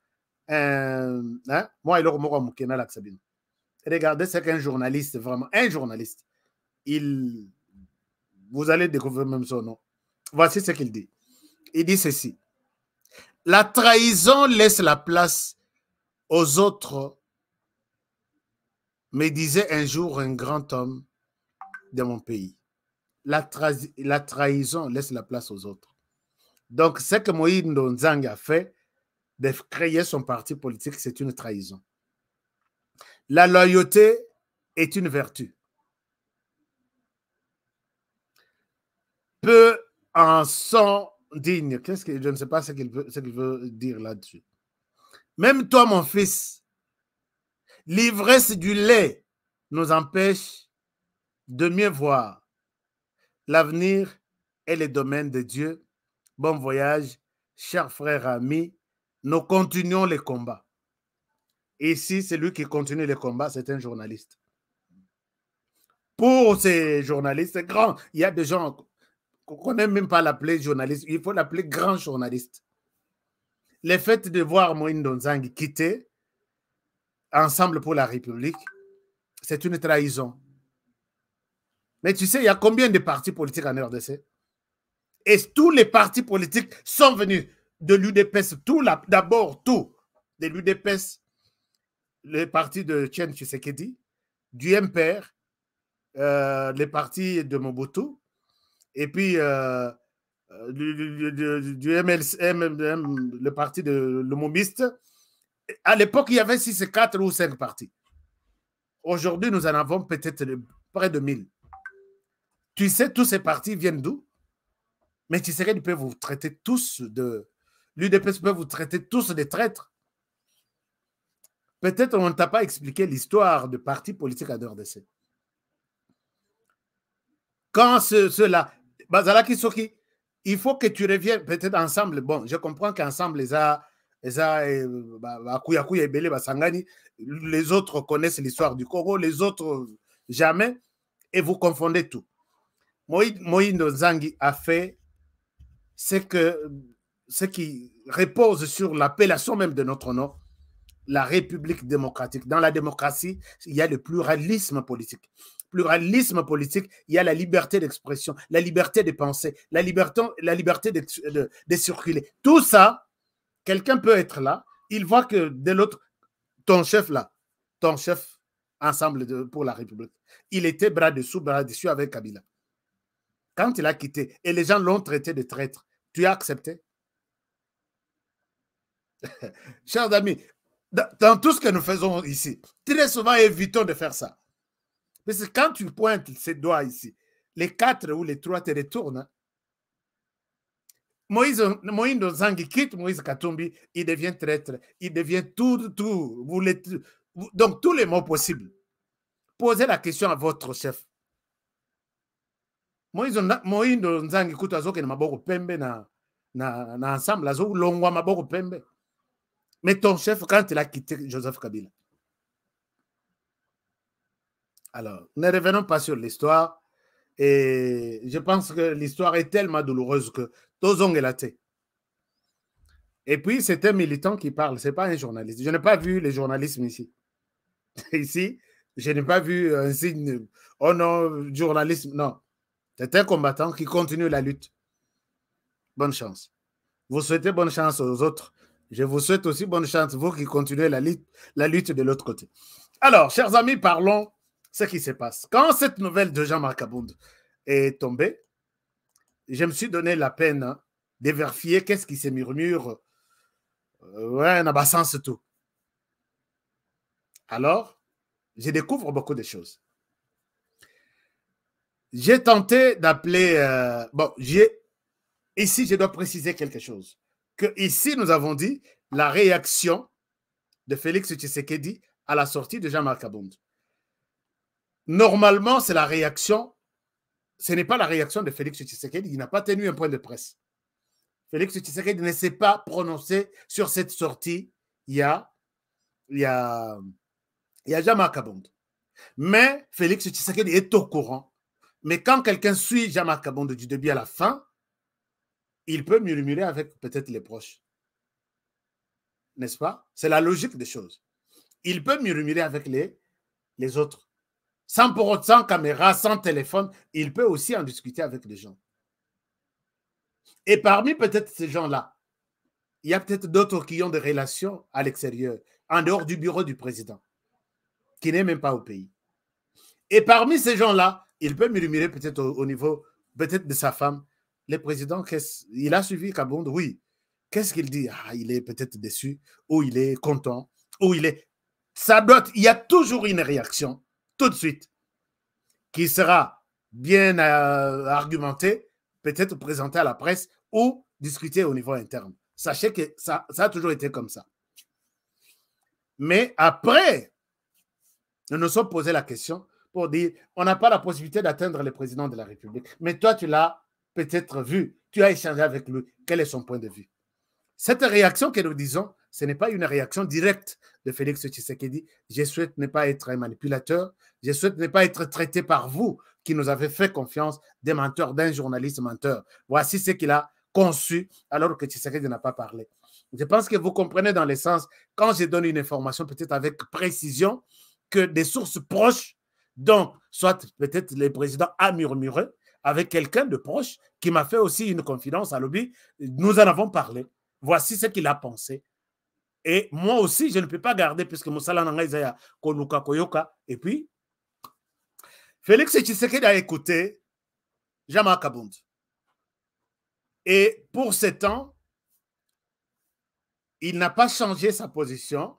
un... Hein, moi et leur la Regardez ce qu'un journaliste vraiment un journaliste il vous allez découvrir même son nom. Voici ce qu'il dit. Il dit ceci. La trahison laisse la place aux autres me disait un jour un grand homme de mon pays, la, trahison laisse la place aux autres. Donc, ce que Moïse Ndonzang a fait de créer son parti politique, c'est une trahison. La loyauté est une vertu. Peu en sont dignes. que je ne sais pas ce qu'il veut, dire là-dessus. Même toi, mon fils, L'ivresse du lait nous empêche de mieux voir l'avenir et le domaine de Dieu. Bon voyage, chers frères amis. Nous continuons les combats. Ici, celui qui continue les combats, c'est un journaliste. Pour ces journalistes grands, il y a des gens qu'on n'aime même pas l'appeler journaliste, il faut l'appeler grand journaliste. Le fait de voir Moïne Donzang quitter Ensemble pour la République, c'est une trahison. Mais tu sais, il y a combien de partis politiques en RDC Et tous les partis politiques sont venus de l'UDPS, tout d'abord tout, de l'UDPS, les partis de Chen Tshisekedi, du MPR, euh, le les partis de Mobutu, et puis du, le parti de le à l'époque, il y avait 6, 4 ou 5 partis. Aujourd'hui, nous en avons peut-être près de 1000. Tu sais, tous ces partis viennent d'où Mais tu sais peuvent vous traiter tous de. L'UDPS peut vous traiter tous de traîtres. Peut-être on ne t'a pas expliqué l'histoire de partis politiques à ça. Quand ceux-là, Bazalaki il faut que tu reviennes peut-être ensemble. Bon, je comprends qu'ensemble, les a eh, les autres connaissent l'histoire du Coro, les autres jamais et vous confondez tout Moïse zangi a fait ce que ce qui repose sur l'appellation même de notre nom la république démocratique dans la démocratie il y a le pluralisme politique pluralisme politique, il y a la liberté d'expression, la liberté de penser, la liberté, de, circuler. Tout ça, Quelqu'un peut être là, il voit que de l'autre, ton chef là, ton chef ensemble pour la République, il était bras dessous, bras dessus avec Kabila. Quand il a quitté et les gens l'ont traité de traître, tu as accepté [laughs] Chers amis, dans tout ce que nous faisons ici, très souvent évitons de faire ça. Parce que quand tu pointes ces doigts ici, les quatre ou les trois te retournent. Hein. Moïse, Moïse Nzangi quitte Moïse Katumbi, il devient traître, il devient tout, tout, vous donc tous les mots possibles. Posez la question à votre chef. Moïse nzangi il m'a maboko pembe na, na, na ensemble Longwa pembe mais ton chef quand il a quitté joseph kabila alors ne revenons pas sur l'histoire et je pense que l'histoire est tellement douloureuse que et puis, c'est un militant qui parle, ce n'est pas un journaliste. Je n'ai pas vu les journalisme ici. [laughs] ici, je n'ai pas vu euh, un signe, oh non, journalisme, non. C'est un combattant qui continue la lutte. Bonne chance. Vous souhaitez bonne chance aux autres. Je vous souhaite aussi bonne chance, vous qui continuez la lutte, la lutte de l'autre côté. Alors, chers amis, parlons ce qui se passe. Quand cette nouvelle de Jean-Marc est tombée, je me suis donné la peine hein, de vérifier qu'est-ce qui se murmure. n'a euh, ouais, en c'est tout. Alors, je découvre beaucoup de choses. J'ai tenté d'appeler. Euh, bon, j'ai. Ici, je dois préciser quelque chose. Que ici, nous avons dit la réaction de Félix Tshisekedi à la sortie de Jean-Marc Abound. Normalement, c'est la réaction ce n'est pas la réaction de Félix Tshisekedi. Il n'a pas tenu un point de presse. Félix Tshisekedi ne s'est pas prononcé sur cette sortie il y a, il y a, y a Mais Félix Tshisekedi est au courant. Mais quand quelqu'un suit Jama Kabond du début à la fin, il peut murmurer avec peut-être les proches. N'est-ce pas C'est la logique des choses. Il peut murmurer avec les, les autres sans caméra, sans téléphone, il peut aussi en discuter avec les gens. Et parmi peut-être ces gens-là, il y a peut-être d'autres qui ont des relations à l'extérieur, en dehors du bureau du président, qui n'est même pas au pays. Et parmi ces gens-là, il peut murmurer peut-être au, niveau peut-être de sa femme, le président, il a suivi Kabound, oui. Qu'est-ce qu'il dit ah, Il est peut-être déçu, ou il est content, ou il est... Ça doit... Il y a toujours une réaction tout de suite, qui sera bien euh, argumenté, peut-être présenté à la presse ou discuté au niveau interne. Sachez que ça, ça a toujours été comme ça. Mais après, nous nous sommes posé la question pour dire, on n'a pas la possibilité d'atteindre le président de la République. Mais toi, tu l'as peut-être vu, tu as échangé avec lui. Quel est son point de vue cette réaction que nous disons, ce n'est pas une réaction directe de Félix Tshisekedi. Je souhaite ne pas être un manipulateur. Je souhaite ne pas être traité par vous qui nous avez fait confiance des menteurs, d'un journaliste menteur. Voici ce qu'il a conçu alors que Tshisekedi n'a pas parlé. Je pense que vous comprenez dans le sens, quand je donne une information peut-être avec précision, que des sources proches, donc soit peut-être le président a murmuré avec quelqu'un de proche qui m'a fait aussi une confidence à lobby, nous en avons parlé. Voici ce qu'il a pensé. Et moi aussi, je ne peux pas garder puisque Moussala Nanga Isaya Koyoka. Et puis, Félix Tshisekedi a écouté Jama Kabound. Et pour ce temps, il n'a pas changé sa position.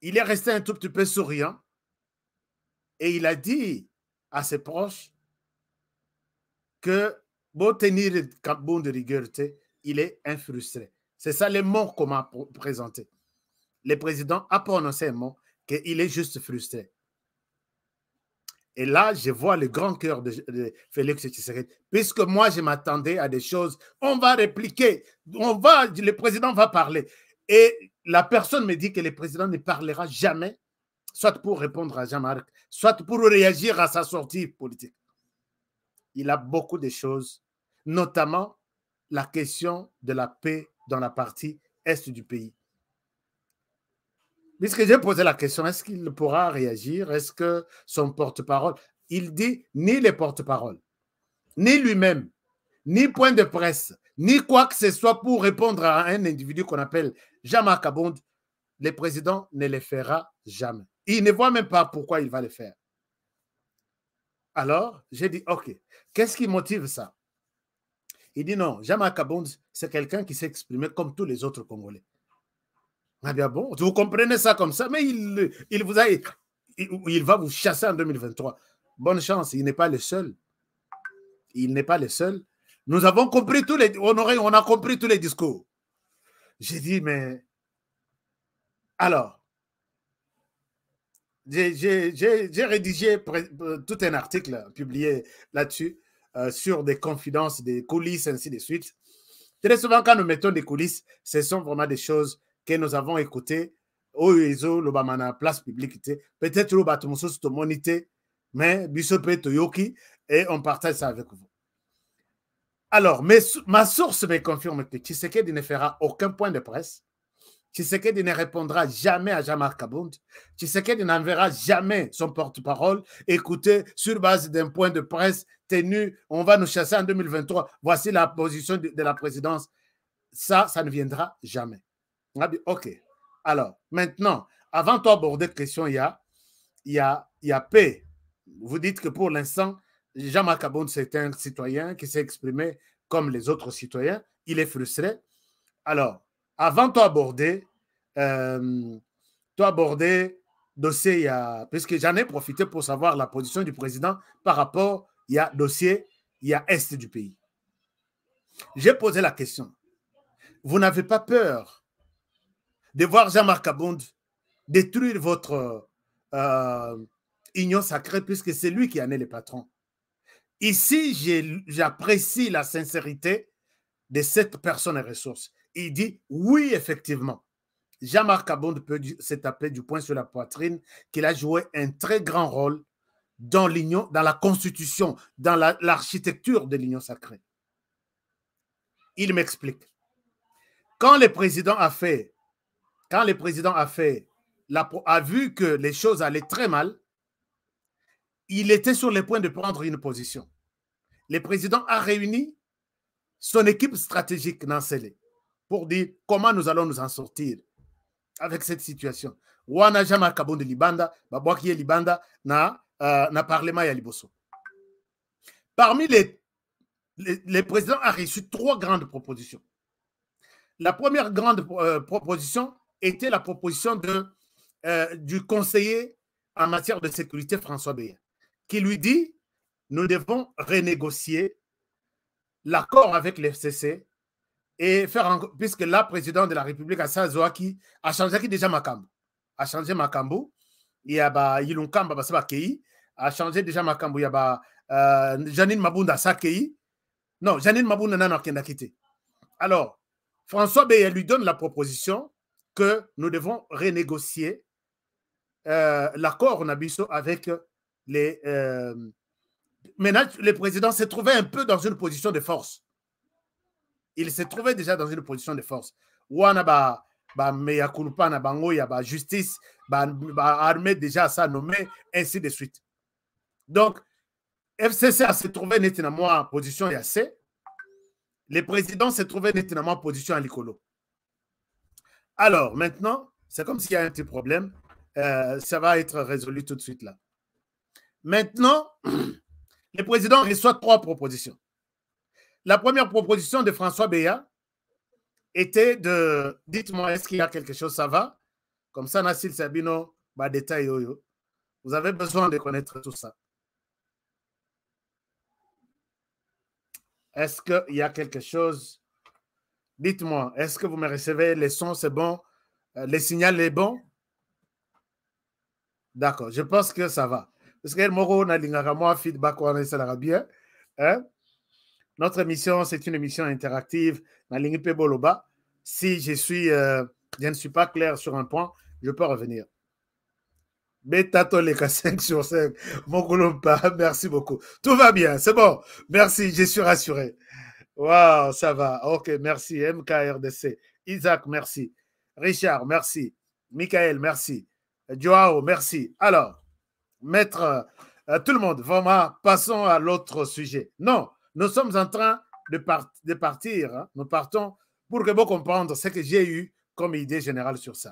Il est resté un tout petit peu souriant. Et il a dit à ses proches que beau tenir Kabound de rigueur, il est infrustré. C'est ça les mots qu'on m'a présenté. Le président a prononcé un mot qu'il est juste frustré. Et là, je vois le grand cœur de, Félix Tshisekedi. Puisque moi, je m'attendais à des choses, on va répliquer, on va, le président va parler. Et la personne me dit que le président ne parlera jamais, soit pour répondre à Jean-Marc, soit pour réagir à sa sortie politique. Il a beaucoup de choses, notamment la question de la paix dans la partie est du pays. Puisque j'ai posé la question, est-ce qu'il pourra réagir Est-ce que son porte-parole Il dit ni les porte-paroles, ni lui-même, ni point de presse, ni quoi que ce soit pour répondre à un individu qu'on appelle Jamar Kabound, le président ne le fera jamais. Il ne voit même pas pourquoi il va le faire. Alors, j'ai dit, OK, qu'est-ce qui motive ça il dit non, Jama Kabond, c'est quelqu'un qui exprimé comme tous les autres Congolais. Ah bien bon, vous comprenez ça comme ça, mais il, il vous a, il, va vous chasser en 2023. Bonne chance, il n'est pas le seul. Il n'est pas le seul. Nous avons compris tous les, on, on a compris tous les discours. J'ai dit, mais alors, j'ai rédigé euh, tout un article publié là-dessus. Euh, sur des confidences, des coulisses, ainsi de suite. Très souvent, quand nous mettons des coulisses, ce sont vraiment des choses que nous avons écoutées au réseau, en place publique, peut-être l'Obatumusus, monité, mais Bissopé Toyoki, et on partage ça avec vous. Alors, ma source me confirme que Tshisekedi ne fera aucun point de presse Tshisekedi ne répondra jamais à Jean-Marc Kabound. Tshisekedi n'enverra jamais son porte-parole. Écoutez, sur base d'un point de presse tenu, on va nous chasser en 2023. Voici la position de, la présidence. Ça, ça ne viendra jamais. Ah OK. Alors, maintenant, avant d'aborder la question, il y a, il y a, il y a paix. Vous dites que pour l'instant, Jean-Marc c'est un citoyen qui s'est exprimé comme les autres citoyens. Il est frustré. Alors, avant de aborder, euh, toi aborder dossier, y puisque j'en ai profité pour savoir la position du président par rapport, il y a dossier, il y a est du pays. J'ai posé la question. Vous n'avez pas peur de voir Jean-Marc Abound détruire votre euh, union sacrée, puisque c'est lui qui en est le patron. Ici, j'apprécie la sincérité de cette personne et ressources. Il dit oui, effectivement. Jean-Marc peut se taper du poing sur la poitrine qu'il a joué un très grand rôle dans l'union, dans la constitution, dans l'architecture de l'union sacrée. Il m'explique. Quand le président a fait, quand le président a fait, la, a vu que les choses allaient très mal, il était sur le point de prendre une position. Le président a réuni son équipe stratégique Nancelé pour dire comment nous allons nous en sortir avec cette situation. jama libanda, libanda na euh, na parlement Parmi les, les, les présidents a reçu trois grandes propositions. La première grande euh, proposition était la proposition de, euh, du conseiller en matière de sécurité François Béat, qui lui dit nous devons renégocier l'accord avec l'FCC et faire puisque là, président de la République, Assa Zoaki, a changé déjà Makambo. A changé Makambo. Il y a bah, Yilunkambo, bah, Kei. A changé déjà Makambo. Il y a bah, euh, Janine Mabunda, ça Non, Janine Mabunda, n'a pas quitté. Alors, François Béya lui donne la proposition que nous devons renégocier euh, l'accord Nabiso avec les. Mais euh, Maintenant, le président s'est trouvé un peu dans une position de force il se trouvait déjà dans une position de force. Ouana ba ba nabango ba justice ba, déjà ça nommé ainsi de suite. Donc FCC a se trouvé nettement en position à Le président s'est trouvé nettement en position à l'icolo. Alors maintenant, c'est comme s'il y a un petit problème. Euh, ça va être résolu tout de suite là. Maintenant, [clears throat] le président reçoit trois propositions. La première proposition de François Béat était de dites-moi, est-ce qu'il y a quelque chose, ça va Comme ça, Nassil Sabino, bah, détail, Vous avez besoin de connaître tout ça. Est-ce qu'il y a quelque chose Dites-moi, est-ce que vous me recevez Les sons, c'est bon euh, Les signaux, les bon D'accord, je pense que ça va. Parce que Moro, on a feedback, on a bien. Hein? Notre émission, c'est une émission interactive. Si je, suis, euh, je ne suis pas clair sur un point, je peux revenir. Betato 5 [laughs] sur 5. Mon [laughs] merci beaucoup. Tout va bien, c'est bon. Merci, je suis rassuré. Waouh, ça va. Ok, merci. MKRDC. Isaac, merci. Richard, merci. Michael, merci. Joao, merci. Alors, maître, euh, tout le monde, vraiment, passons à l'autre sujet. Non, nous sommes en train de, partir, hein. nous partons pour que vous compreniez ce que j'ai eu comme idée générale sur ça.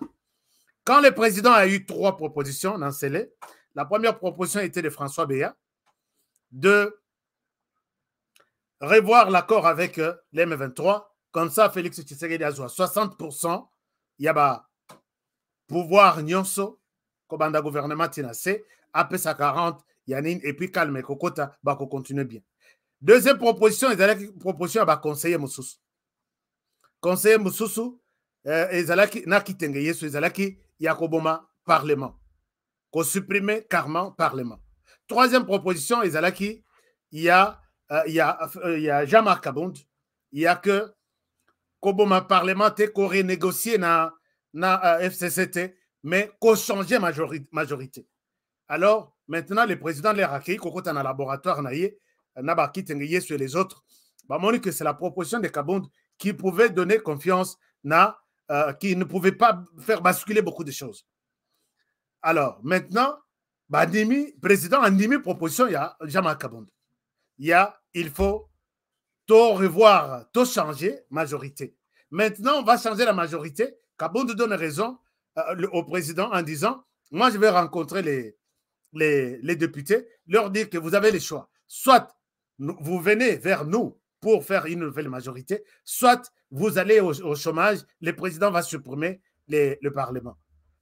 Quand le président a eu trois propositions dans la première proposition était de François Béat de revoir l'accord avec euh, l'M23. Comme ça, Félix Tshisekedi a 60%. Il y a pouvoir nyonso, comme gouvernement à après ça 40, Yanine, et puis calme, kokota, va continue bien. Deuxième proposition, y proposition une proposition Mususu. conseiller Moussous. Conseiller eh, ezalaki na y a ezalaki y koboma parlement supprimer carrément parlement troisième proposition ezalaki a euh, a euh, y marc a jean-marc y a que koboma parlement a négocié na, na euh, FCCT, mais te mais changé majorité, majorité alors maintenant le président de qui est kokota en laboratoire na a Nabaki Tengeye sur les autres, dit bah, que c'est la proposition de Kabound qui pouvait donner confiance, na, euh, qui ne pouvait pas faire basculer beaucoup de choses. Alors, maintenant, le bah, président une proposition, il y a Jamal Kabound. Il y a, il faut tout revoir, tout changer, majorité. Maintenant, on va changer la majorité. Kabound donne raison euh, au président en disant, moi, je vais rencontrer les, les, les députés, leur dire que vous avez le choix. Soit vous venez vers nous pour faire une nouvelle majorité, soit vous allez au, chômage, le président va supprimer le Parlement.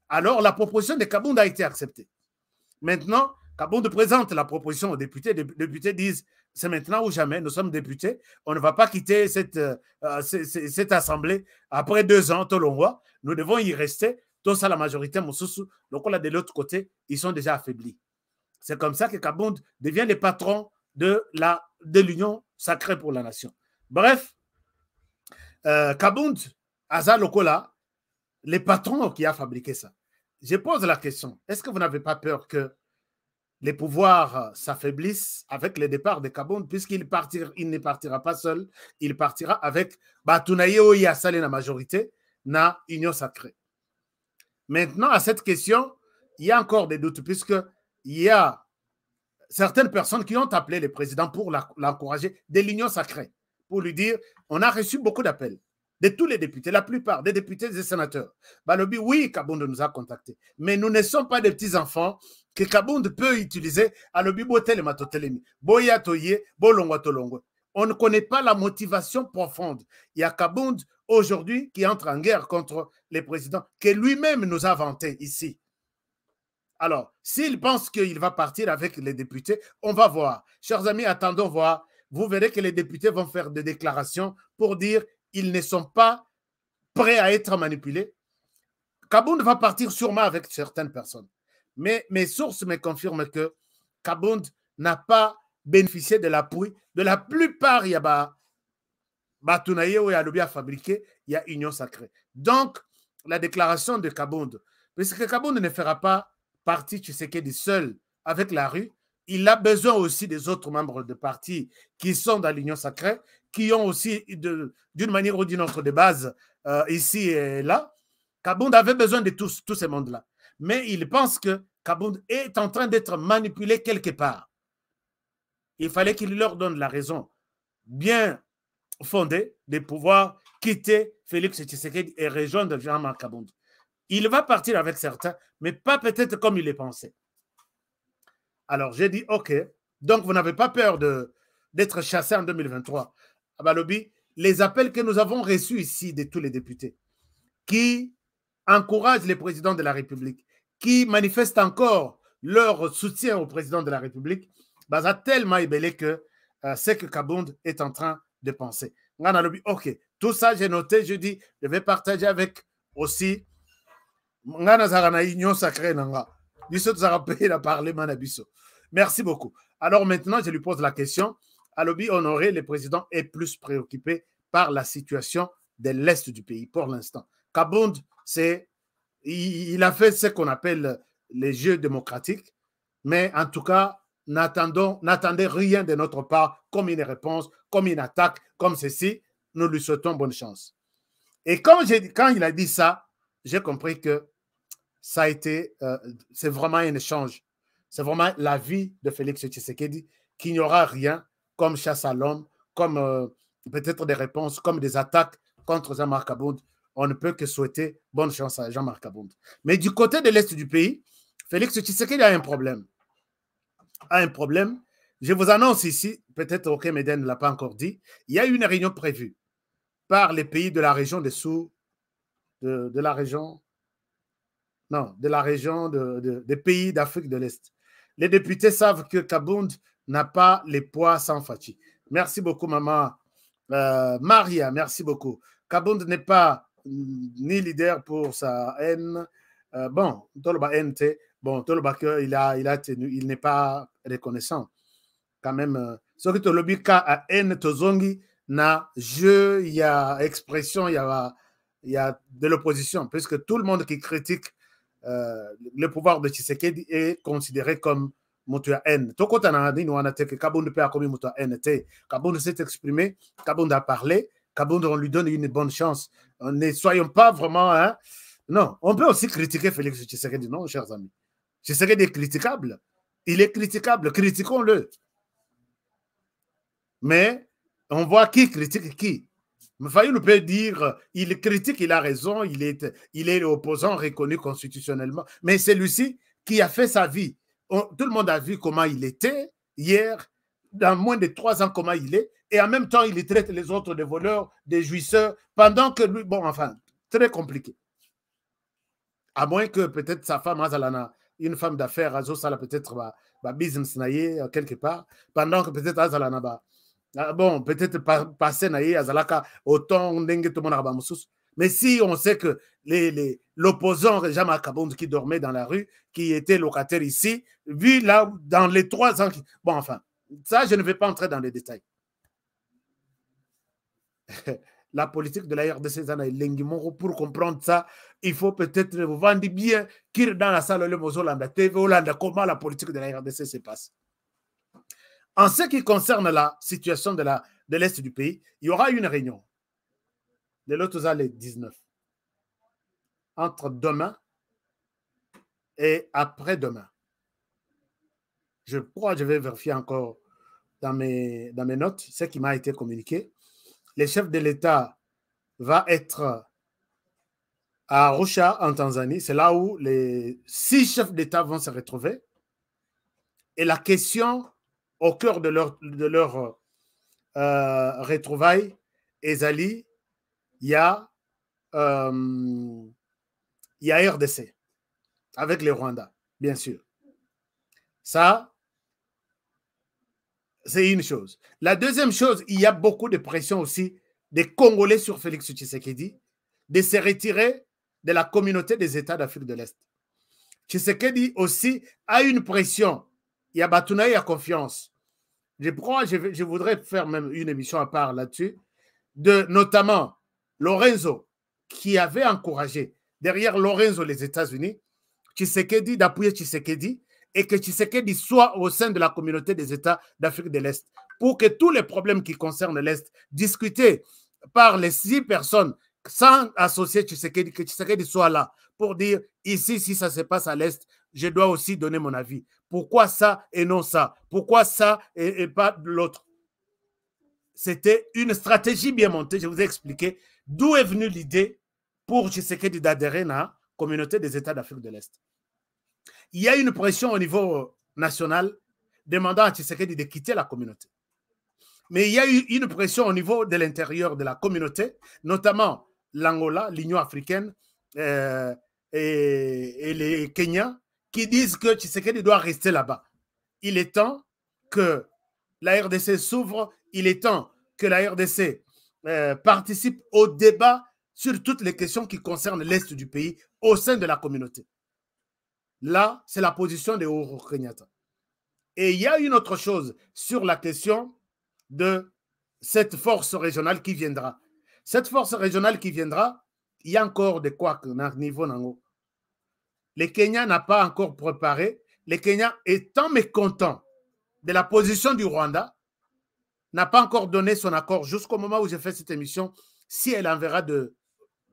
Alors, la proposition de Kabound a été acceptée. Maintenant, Kabound présente la proposition aux députés. Les députés disent c'est maintenant ou jamais, nous sommes députés, on ne va pas quitter cette, euh, euh, cette, assemblée après deux ans, tout le mois. nous devons y rester. Tout ça, la majorité, Moussoussou. Donc, là, de l'autre côté, ils sont déjà affaiblis. C'est comme ça que Kabound devient le patron de la de l'union sacrée pour la nation. Bref, euh, Kabound, Azalokola, Okola, les patrons qui a fabriqué ça. Je pose la question, est-ce que vous n'avez pas peur que les pouvoirs s'affaiblissent avec le départ de Kabound, puisqu'il il ne partira pas seul, il partira avec Batunaye salé la majorité, na union sacrée. Maintenant, à cette question, il y a encore des doutes, puisque il y a certaines personnes qui ont appelé le président pour l'encourager de l'Union sacrée, pour lui dire on a reçu beaucoup d'appels de tous les députés, la plupart des députés et des sénateurs. oui, Kabound nous a contactés, mais nous ne sommes pas des petits-enfants que Kabound peut utiliser à l'obibotele et matotelimi, On ne connaît pas la motivation profonde. Il y a Kabound aujourd'hui qui entre en guerre contre le président que lui-même nous a vantés ici. Alors, s'il pense qu'il va partir avec les députés, on va voir. Chers amis, attendons voir. Vous verrez que les députés vont faire des déclarations pour dire qu'ils ne sont pas prêts à être manipulés. Kabound va partir sûrement avec certaines personnes. Mais mes sources me confirment que Kabound n'a pas bénéficié de l'appui de la plupart Yaba Batunaye ou Yalobia fabriqué, il y a union sacrée. Donc, la déclaration de Kabound, puisque Kabound ne fera pas parti Tshisekedi seul avec la rue, il a besoin aussi des autres membres de parti qui sont dans l'Union sacrée, qui ont aussi, d'une manière ou d'une autre, des bases euh, ici et là. Kabound avait besoin de tous, tous ces mondes-là. Mais il pense que Kabound est en train d'être manipulé quelque part. Il fallait qu'il leur donne la raison bien fondée de pouvoir quitter Félix Tshisekedi et rejoindre Jean-Marc Kabound. Il va partir avec certains, mais pas peut-être comme il les pensait. Alors j'ai dit, OK, donc vous n'avez pas peur d'être chassé en 2023. À ah bah, les appels que nous avons reçus ici de tous les députés qui encouragent les présidents de la République, qui manifestent encore leur soutien au président de la République, bah, a tellement ébellé que euh, c'est que Kabound est en train de penser. OK, tout ça, j'ai noté, je dis, je vais partager avec aussi merci beaucoup alors maintenant je lui pose la question alobi honoré le président est plus préoccupé par la situation de l'est du pays pour l'instant Kabound, c'est il a fait ce qu'on appelle les jeux démocratiques mais en tout cas n'attendait rien de notre part comme une réponse, comme une attaque, comme ceci. Nous lui souhaitons bonne chance. Et quand, quand il a dit ça, j'ai compris que ça a été, euh, c'est vraiment un échange. C'est vraiment la vie de Félix Tshisekedi qu'il n'y aura rien comme chasse à l'homme, comme euh, peut-être des réponses, comme des attaques contre Jean-Marc Abound. On ne peut que souhaiter bonne chance à Jean-Marc Aboud. Mais du côté de l'Est du pays, Félix Tshisekedi a un problème. A un problème. Je vous annonce ici, peut-être OK, Médène ne l'a pas encore dit, il y a une réunion prévue par les pays de la région des sous, de la région non, de la région des pays d'Afrique de l'Est. Les députés savent que Kabound n'a pas les poids sans fatigue. Merci beaucoup, maman. Euh, Maria, merci beaucoup. Kabound n'est pas mm, ni leader pour sa haine. Euh, bon, Toloba NT, bon, il a, il a tenu, il n'est pas reconnaissant. Quand même, ce euh, que Tolobika a haine Tozongi, na jeu, il y a expression, il y a, il y a de l'opposition, puisque tout le monde qui critique euh, le pouvoir de Tshisekedi est considéré comme motu ya haine tokota na nini wana teke peut mpe commis motu ya haine te ne s'est exprimé kabundu a parlé kabundu on lui donne une bonne chance euh, ne soyons pas vraiment hein? non on peut aussi critiquer Félix Tshisekedi non chers amis Tshisekedi est critiquable il est critiquable critiquons-le mais on voit qui critique qui Fayoul peut dire, il critique, il a raison, il est, il est opposant reconnu constitutionnellement, mais c'est lui ci qui a fait sa vie. tout le monde a vu comment il était hier, dans moins de trois ans, comment il est, et en même temps, il traite les autres de voleurs, des jouisseurs, pendant que lui, bon, enfin, très compliqué. À moins que peut-être sa femme, Azalana, une femme d'affaires, Azosala, peut-être, bah, bah, business naïe, euh, quelque part, pendant que peut-être Azalana, bah, ah bon peut-être pas à azalaka autant le mais si on sait que l'opposant les, les, qui dormait dans la rue, qui était locataire ici, vu là dans les trois ans. Bon, enfin, ça, je ne vais pas entrer dans les détails. [laughs] la politique de la RDC, pour comprendre ça, il faut peut-être vous vendre bien qui dans la salle le Mozolanda TV, Hollande, comment la politique de la RDC se passe. En ce qui concerne la situation de l'Est de du pays, il y aura une réunion de l'autre le 19 entre demain et après-demain. Je crois, je vais vérifier encore dans mes, dans mes notes ce qui m'a été communiqué. Le chef de l'État va être à Rocha, en Tanzanie. C'est là où les six chefs d'État vont se retrouver. Et la question au cœur de leur, retrouvaille, leur euh, Ezali, il y a euh, il y a RDC avec les Rwandais, bien sûr. Ça, c'est une chose. La deuxième chose, il y a beaucoup de pression aussi des Congolais sur Félix Tshisekedi de se retirer de la communauté des États d'Afrique de l'Est. Tshisekedi aussi a une pression y a il y a confiance. Je, prends, je, je, voudrais faire même une émission à part là-dessus, de notamment Lorenzo, qui avait encouragé derrière Lorenzo les États-Unis, Tshisekedi d'appuyer Tshisekedi et que Tshisekedi soit au sein de la communauté des États d'Afrique de l'Est pour que tous les problèmes qui concernent l'Est discutés par les six personnes sans associer Tshisekedi, que Tshisekedi soit là pour dire ici, si ça se passe à l'Est, je dois aussi donner mon avis. Pourquoi ça et non ça Pourquoi ça et, pas l'autre C'était une stratégie bien montée, je vous ai expliqué d'où est venue l'idée pour Tshisekedi d'adhérer à la communauté des États d'Afrique de l'Est. Il y a une pression au niveau national demandant à Tshisekedi de quitter la communauté. Mais il y a eu une pression au niveau de l'intérieur de la communauté, notamment l'Angola, l'Union africaine euh, et, et, les Kenyans disent que Tshisekedi doit rester là-bas. Il est temps que la RDC s'ouvre, il est temps que la RDC euh, participe au débat sur toutes les questions qui concernent l'Est du pays au sein de la communauté. Là, c'est la position de hauts Et il y a une autre chose sur la question de cette force régionale qui viendra. Cette force régionale qui viendra, il y a encore des quoi niveau nango le Kenya n'a pas encore préparé. Le Kenya, étant mécontent de la position du Rwanda, n'a pas encore donné son accord jusqu'au moment où j'ai fait cette émission, si elle enverra de...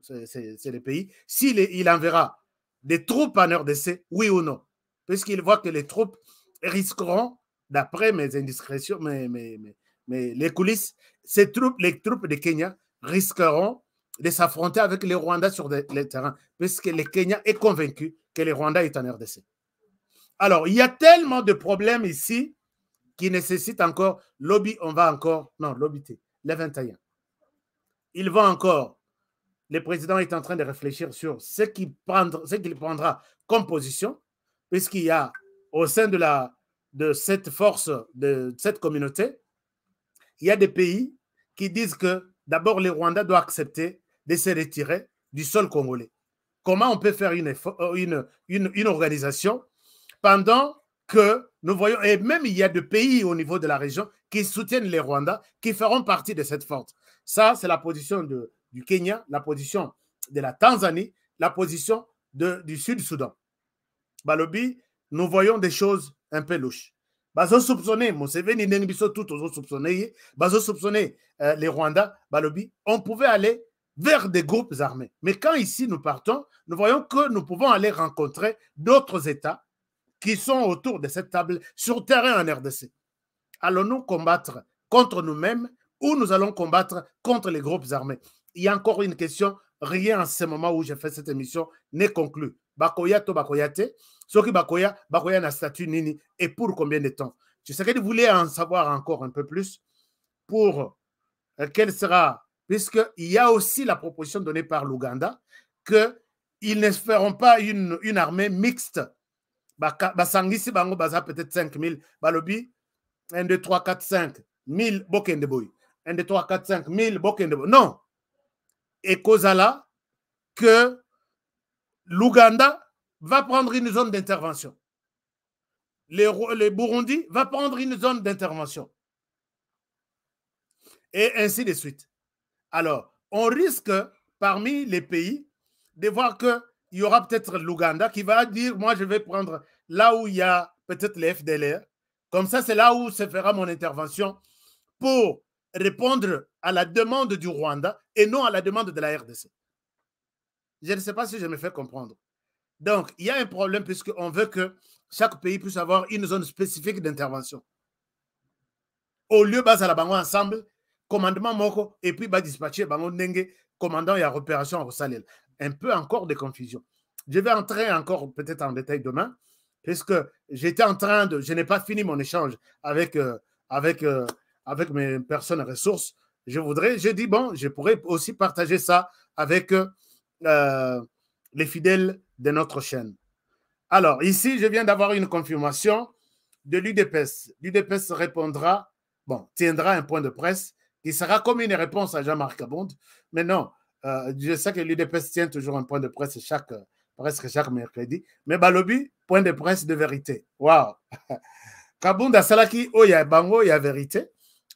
C'est pays. S'il il enverra des troupes en RDC, oui ou non Puisqu'il voit que les troupes risqueront, d'après mes indiscrétions, mais, les coulisses, ces troupes, les troupes de Kenya risqueront de s'affronter avec les Rwandais sur le terrain, terrains, puisque le Kenya est convaincu que les Rwandais sont en RDC. Alors, il y a tellement de problèmes ici qui nécessitent encore lobby, on va encore, non, lobby les 21. Ils vont encore, le président est en train de réfléchir sur ce qu'il prendra, prendra comme position, puisqu'il y a au sein de, la, de cette force, de cette communauté, il y a des pays qui disent que d'abord les Rwandais doivent accepter de se retirer du sol congolais. Comment on peut faire euh, une, une, organisation pendant que nous voyons, et même il y a des pays au niveau de la région qui soutiennent les Rwandais, qui feront partie de cette force. Ça, c'est la position de, du Kenya, la position de la Tanzanie, la position de, du Sud-Soudan. Balobi, nous voyons des choses un peu louches. Bazo soupçonné, tout, soupçonné euh, les Rwandais, Balobi, on pouvait aller vers des groupes armés. Mais quand ici nous partons, nous voyons que nous pouvons aller rencontrer d'autres États qui sont autour de cette table sur terrain en RDC. Allons-nous combattre contre nous-mêmes ou nous allons combattre contre les groupes armés Il y a encore une question, rien en ce moment où j'ai fait cette émission n'est conclu. Bakoya to Bakoyate, ce qui Bakoya, Bakoya n'a statut nini et pour combien de temps Je sais que vous voulez en savoir encore un peu plus pour euh, quelle sera puisqu'il y a aussi la proposition donnée par l'Ouganda qu'ils ne feront pas une, armée mixte. Basangisi bango baza peut-être 5000, balobi 1, 2, 3, 4, 5, 1000 bokendeboy. 1, 2, 3, 4, 5, bokende bokendeboy. Non. Et cause là que l'Ouganda va prendre une zone d'intervention. Le Burundi va prendre une zone d'intervention. Et ainsi de suite. Alors, on risque, parmi les pays, de voir qu'il y aura peut-être l'Ouganda qui va dire, moi, je vais prendre là où il y a peut-être les FDLR. Comme ça, c'est là où se fera mon intervention pour répondre à la demande du Rwanda et non à la demande de la RDC. Je ne sais pas si je me fais comprendre. Donc, il y a un problème puisqu'on veut que chaque pays puisse avoir une zone spécifique d'intervention. Au lieu, base à la bango ensemble, commandement moko et puis ba dispatcher commandant et commandant ya opération Salel. un peu encore de confusion je vais entrer encore peut-être en détail demain puisque j'étais en train de je n'ai pas fini mon échange avec euh, avec euh, avec mes personnes ressources je voudrais je dis bon je pourrais aussi partager ça avec euh, les fidèles de notre chaîne alors ici je viens d'avoir une confirmation de l'UDPS l'UDPS répondra bon tiendra un point de presse il sera comme une réponse à Jean-Marc Kabound. Mais non, euh, je sais que l'UDPS tient toujours un point de presse chaque, presque chaque mercredi. Mais Balobi, point de presse de vérité. Waouh! [laughs] Kabunda Salaki, oh, il y a Bango, il y a vérité.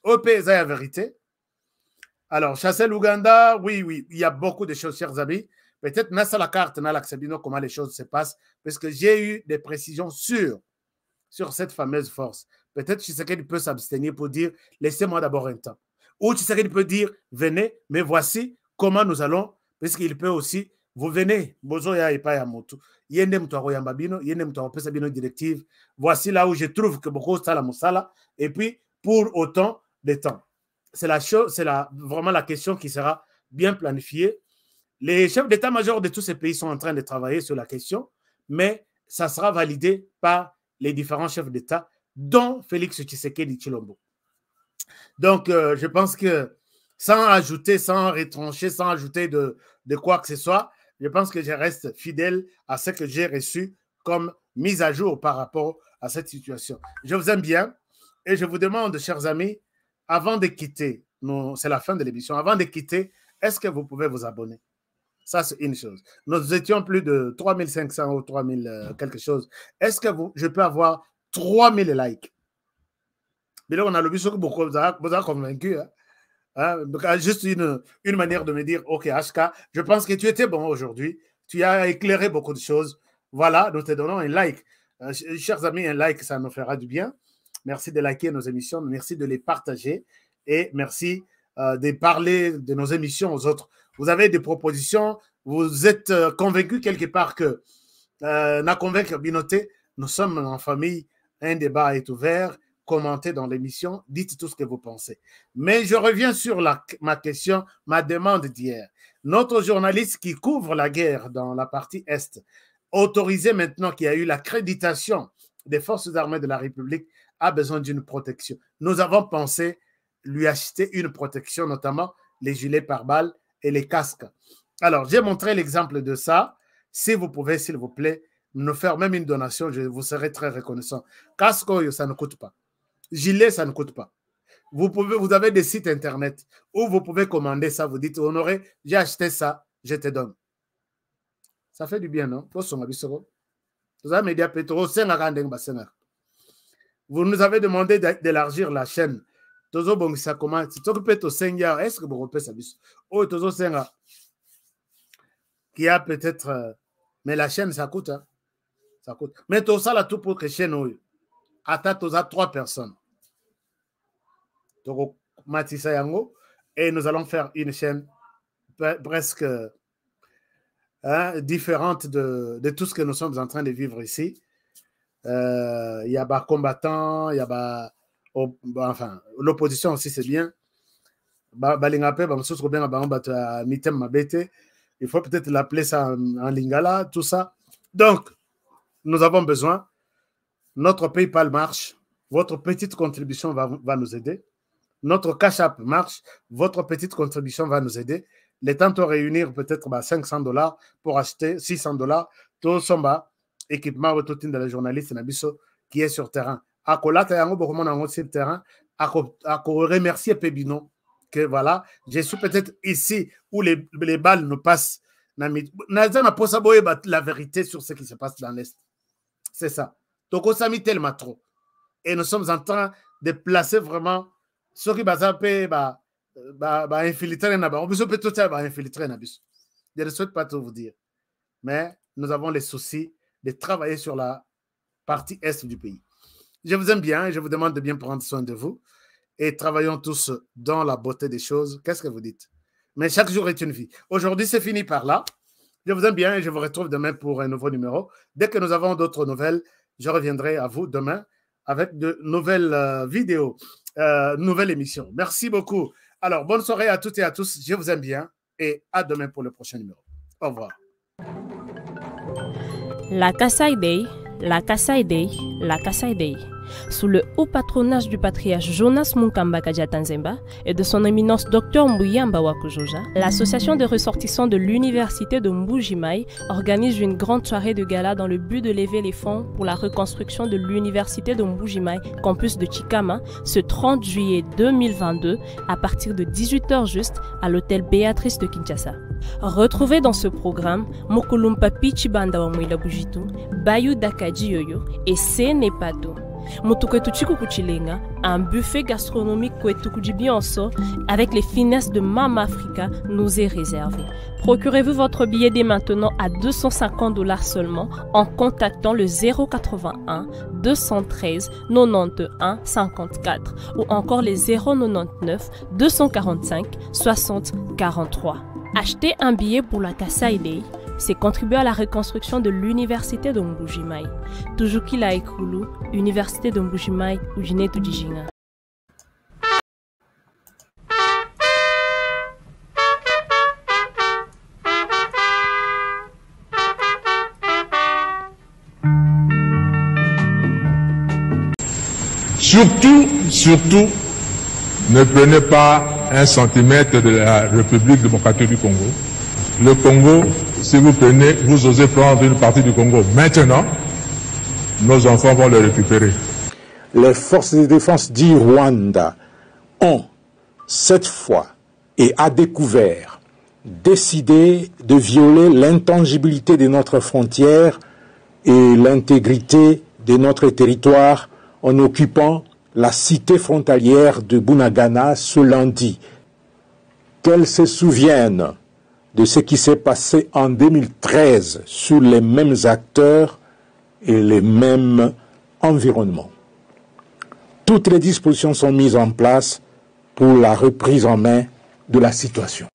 OP, il y a vérité. Alors, chasser l'Ouganda, oui, oui, il y a beaucoup de choses, chers amis. Peut-être, n'a la carte, n'a l'accès comment les choses se passent, parce que j'ai eu des précisions sur, sur cette fameuse force. Peut-être, je sais qu'elle peut s'abstenir pour dire, laissez-moi d'abord un temps. Ou Tshisekedi peut dire, venez, mais voici comment nous allons, parce qu'il peut aussi, vous venez, bozo ya ipa ya mutu, yende mtu yamba bino, yende bino directive, voici là où je trouve que beaucoup sala et puis pour autant de temps. C'est la chose, c'est vraiment la question qui sera bien planifiée. Les chefs d'état-major de tous ces pays sont en train de travailler sur la question, mais ça sera validé par les différents chefs d'État, dont Félix Tshisekedi Chilombo. Donc, euh, je pense que sans ajouter, sans retrancher, sans ajouter de, de quoi que ce soit, je pense que je reste fidèle à ce que j'ai reçu comme mise à jour par rapport à cette situation. Je vous aime bien et je vous demande, chers amis, avant de quitter, c'est la fin de l'émission, avant de quitter, est-ce que vous pouvez vous abonner Ça, c'est une chose. Nous étions plus de 3500 ou 3000 euh, quelque chose. Est-ce que vous, je peux avoir 3000 likes mais là, on a que beaucoup vous a convaincu juste une, manière de me dire ok Ashka je pense que tu étais bon aujourd'hui tu as éclairé beaucoup de choses voilà nous te donnons un like euh, chers amis un like ça nous fera du bien merci de liker nos émissions merci de les partager et merci euh, de parler de nos émissions aux autres vous avez des propositions vous êtes euh, convaincu quelque part que binoté nous sommes en famille un débat est ouvert commentez dans l'émission, dites tout ce que vous pensez. Mais je reviens sur ma question, ma demande d'hier. Notre journaliste qui couvre la guerre dans la partie Est, autorisé maintenant qu'il y a eu l'accréditation des forces armées de la République, a besoin d'une protection. Nous avons pensé lui acheter une protection, notamment les gilets pare-balles et les casques. Alors, j'ai montré l'exemple de ça. Si vous pouvez, s'il vous plaît, nous faire même une donation, je vous serai très reconnaissant. Casque, oh, ça ne coûte pas. Gilet, ça ne coûte pas. Vous, pouvez, vous avez des sites internet où vous pouvez commander ça. Vous dites, Honoré, j'ai acheté ça, je te donne. Ça fait du bien, non Vous nous avez demandé d'élargir la chaîne. Tozo bongisa comment Est-ce que vous repérez ça Oh, Tozo Senga, qui a peut-être. Euh, mais la chaîne, ça coûte. Hein? Ça coûte. Mais tout ça, là, tout pour que chaîne, à trois personnes et nous allons faire une chaîne presque hein, différente de, tout ce que nous sommes en train de vivre ici. Euh, il y a bah combattants il y a bah, enfin l'opposition aussi c'est bien. Il faut peut-être l'appeler ça en, lingala, tout ça. Donc, nous avons besoin. Notre pays PayPal marche. Votre petite contribution va nous aider. Notre cash app marche. Votre petite contribution va nous aider. Les temps de réunir peut-être 500 bah, dollars pour acheter 600 dollars. Tout bas équipement de la journaliste Nabiso qui est sur terrain. terrain. À remercier Pebino que voilà, je suis peut-être ici où les, les balles nous passent. a bah, la vérité sur ce qui se passe dans l'Est. C'est ça. on Sami tellement trop. Et nous sommes en train de placer vraiment bah, bah, bah, je ne souhaite pas tout vous dire mais nous avons les soucis de travailler sur la partie est du pays je vous aime bien et je vous demande de bien prendre soin de vous et travaillons tous dans la beauté des choses qu'est-ce que vous dites mais chaque jour est une vie aujourd'hui c'est fini par là je vous aime bien et je vous retrouve demain pour un nouveau numéro dès que nous avons d'autres nouvelles je reviendrai à vous demain avec de nouvelles euh, vidéos euh, nouvelle émission. Merci beaucoup. Alors, bonne soirée à toutes et à tous. Je vous aime bien et à demain pour le prochain numéro. Au revoir. La Casa la Casa la Casa sous le haut patronage du patriarche Jonas Munkamba et de son éminence Dr Mbuyamba Wakujoja, l'association de ressortissants de l'université de Mbujimai organise une grande soirée de gala dans le but de lever les fonds pour la reconstruction de l'université de Mbujimai, campus de Chikama, ce 30 juillet 2022 à partir de 18h juste à l'hôtel Béatrice de Kinshasa. Retrouvez dans ce programme Mokulumpa Pichibanda Wamwila Bujitu, Bayou Dakaji Yoyo et Senepato mutu un buffet gastronomique kwetu kujibionso avec les finesses de Mama Africa nous est réservé. Procurez-vous votre billet dès maintenant à 250 dollars seulement en contactant le 081 213 91 54 ou encore les 099 245 60 43. Achetez un billet pour la Casa Idei c'est contribuer à la reconstruction de l'université de Mbujimai. qu'il a université de Mbujimai, Ujine Tudijinga. Surtout, surtout, ne prenez pas un centimètre de la République démocratique du Congo. Le Congo si vous prenez, vous osez prendre une partie du Congo maintenant, nos enfants vont le récupérer. Les forces de défense du Rwanda ont, cette fois, et à découvert, décidé de violer l'intangibilité de notre frontière et l'intégrité de notre territoire en occupant la cité frontalière de Bunagana ce lundi. Qu'elles se souviennent de ce qui s'est passé en 2013 sous les mêmes acteurs et les mêmes environnements. Toutes les dispositions sont mises en place pour la reprise en main de la situation.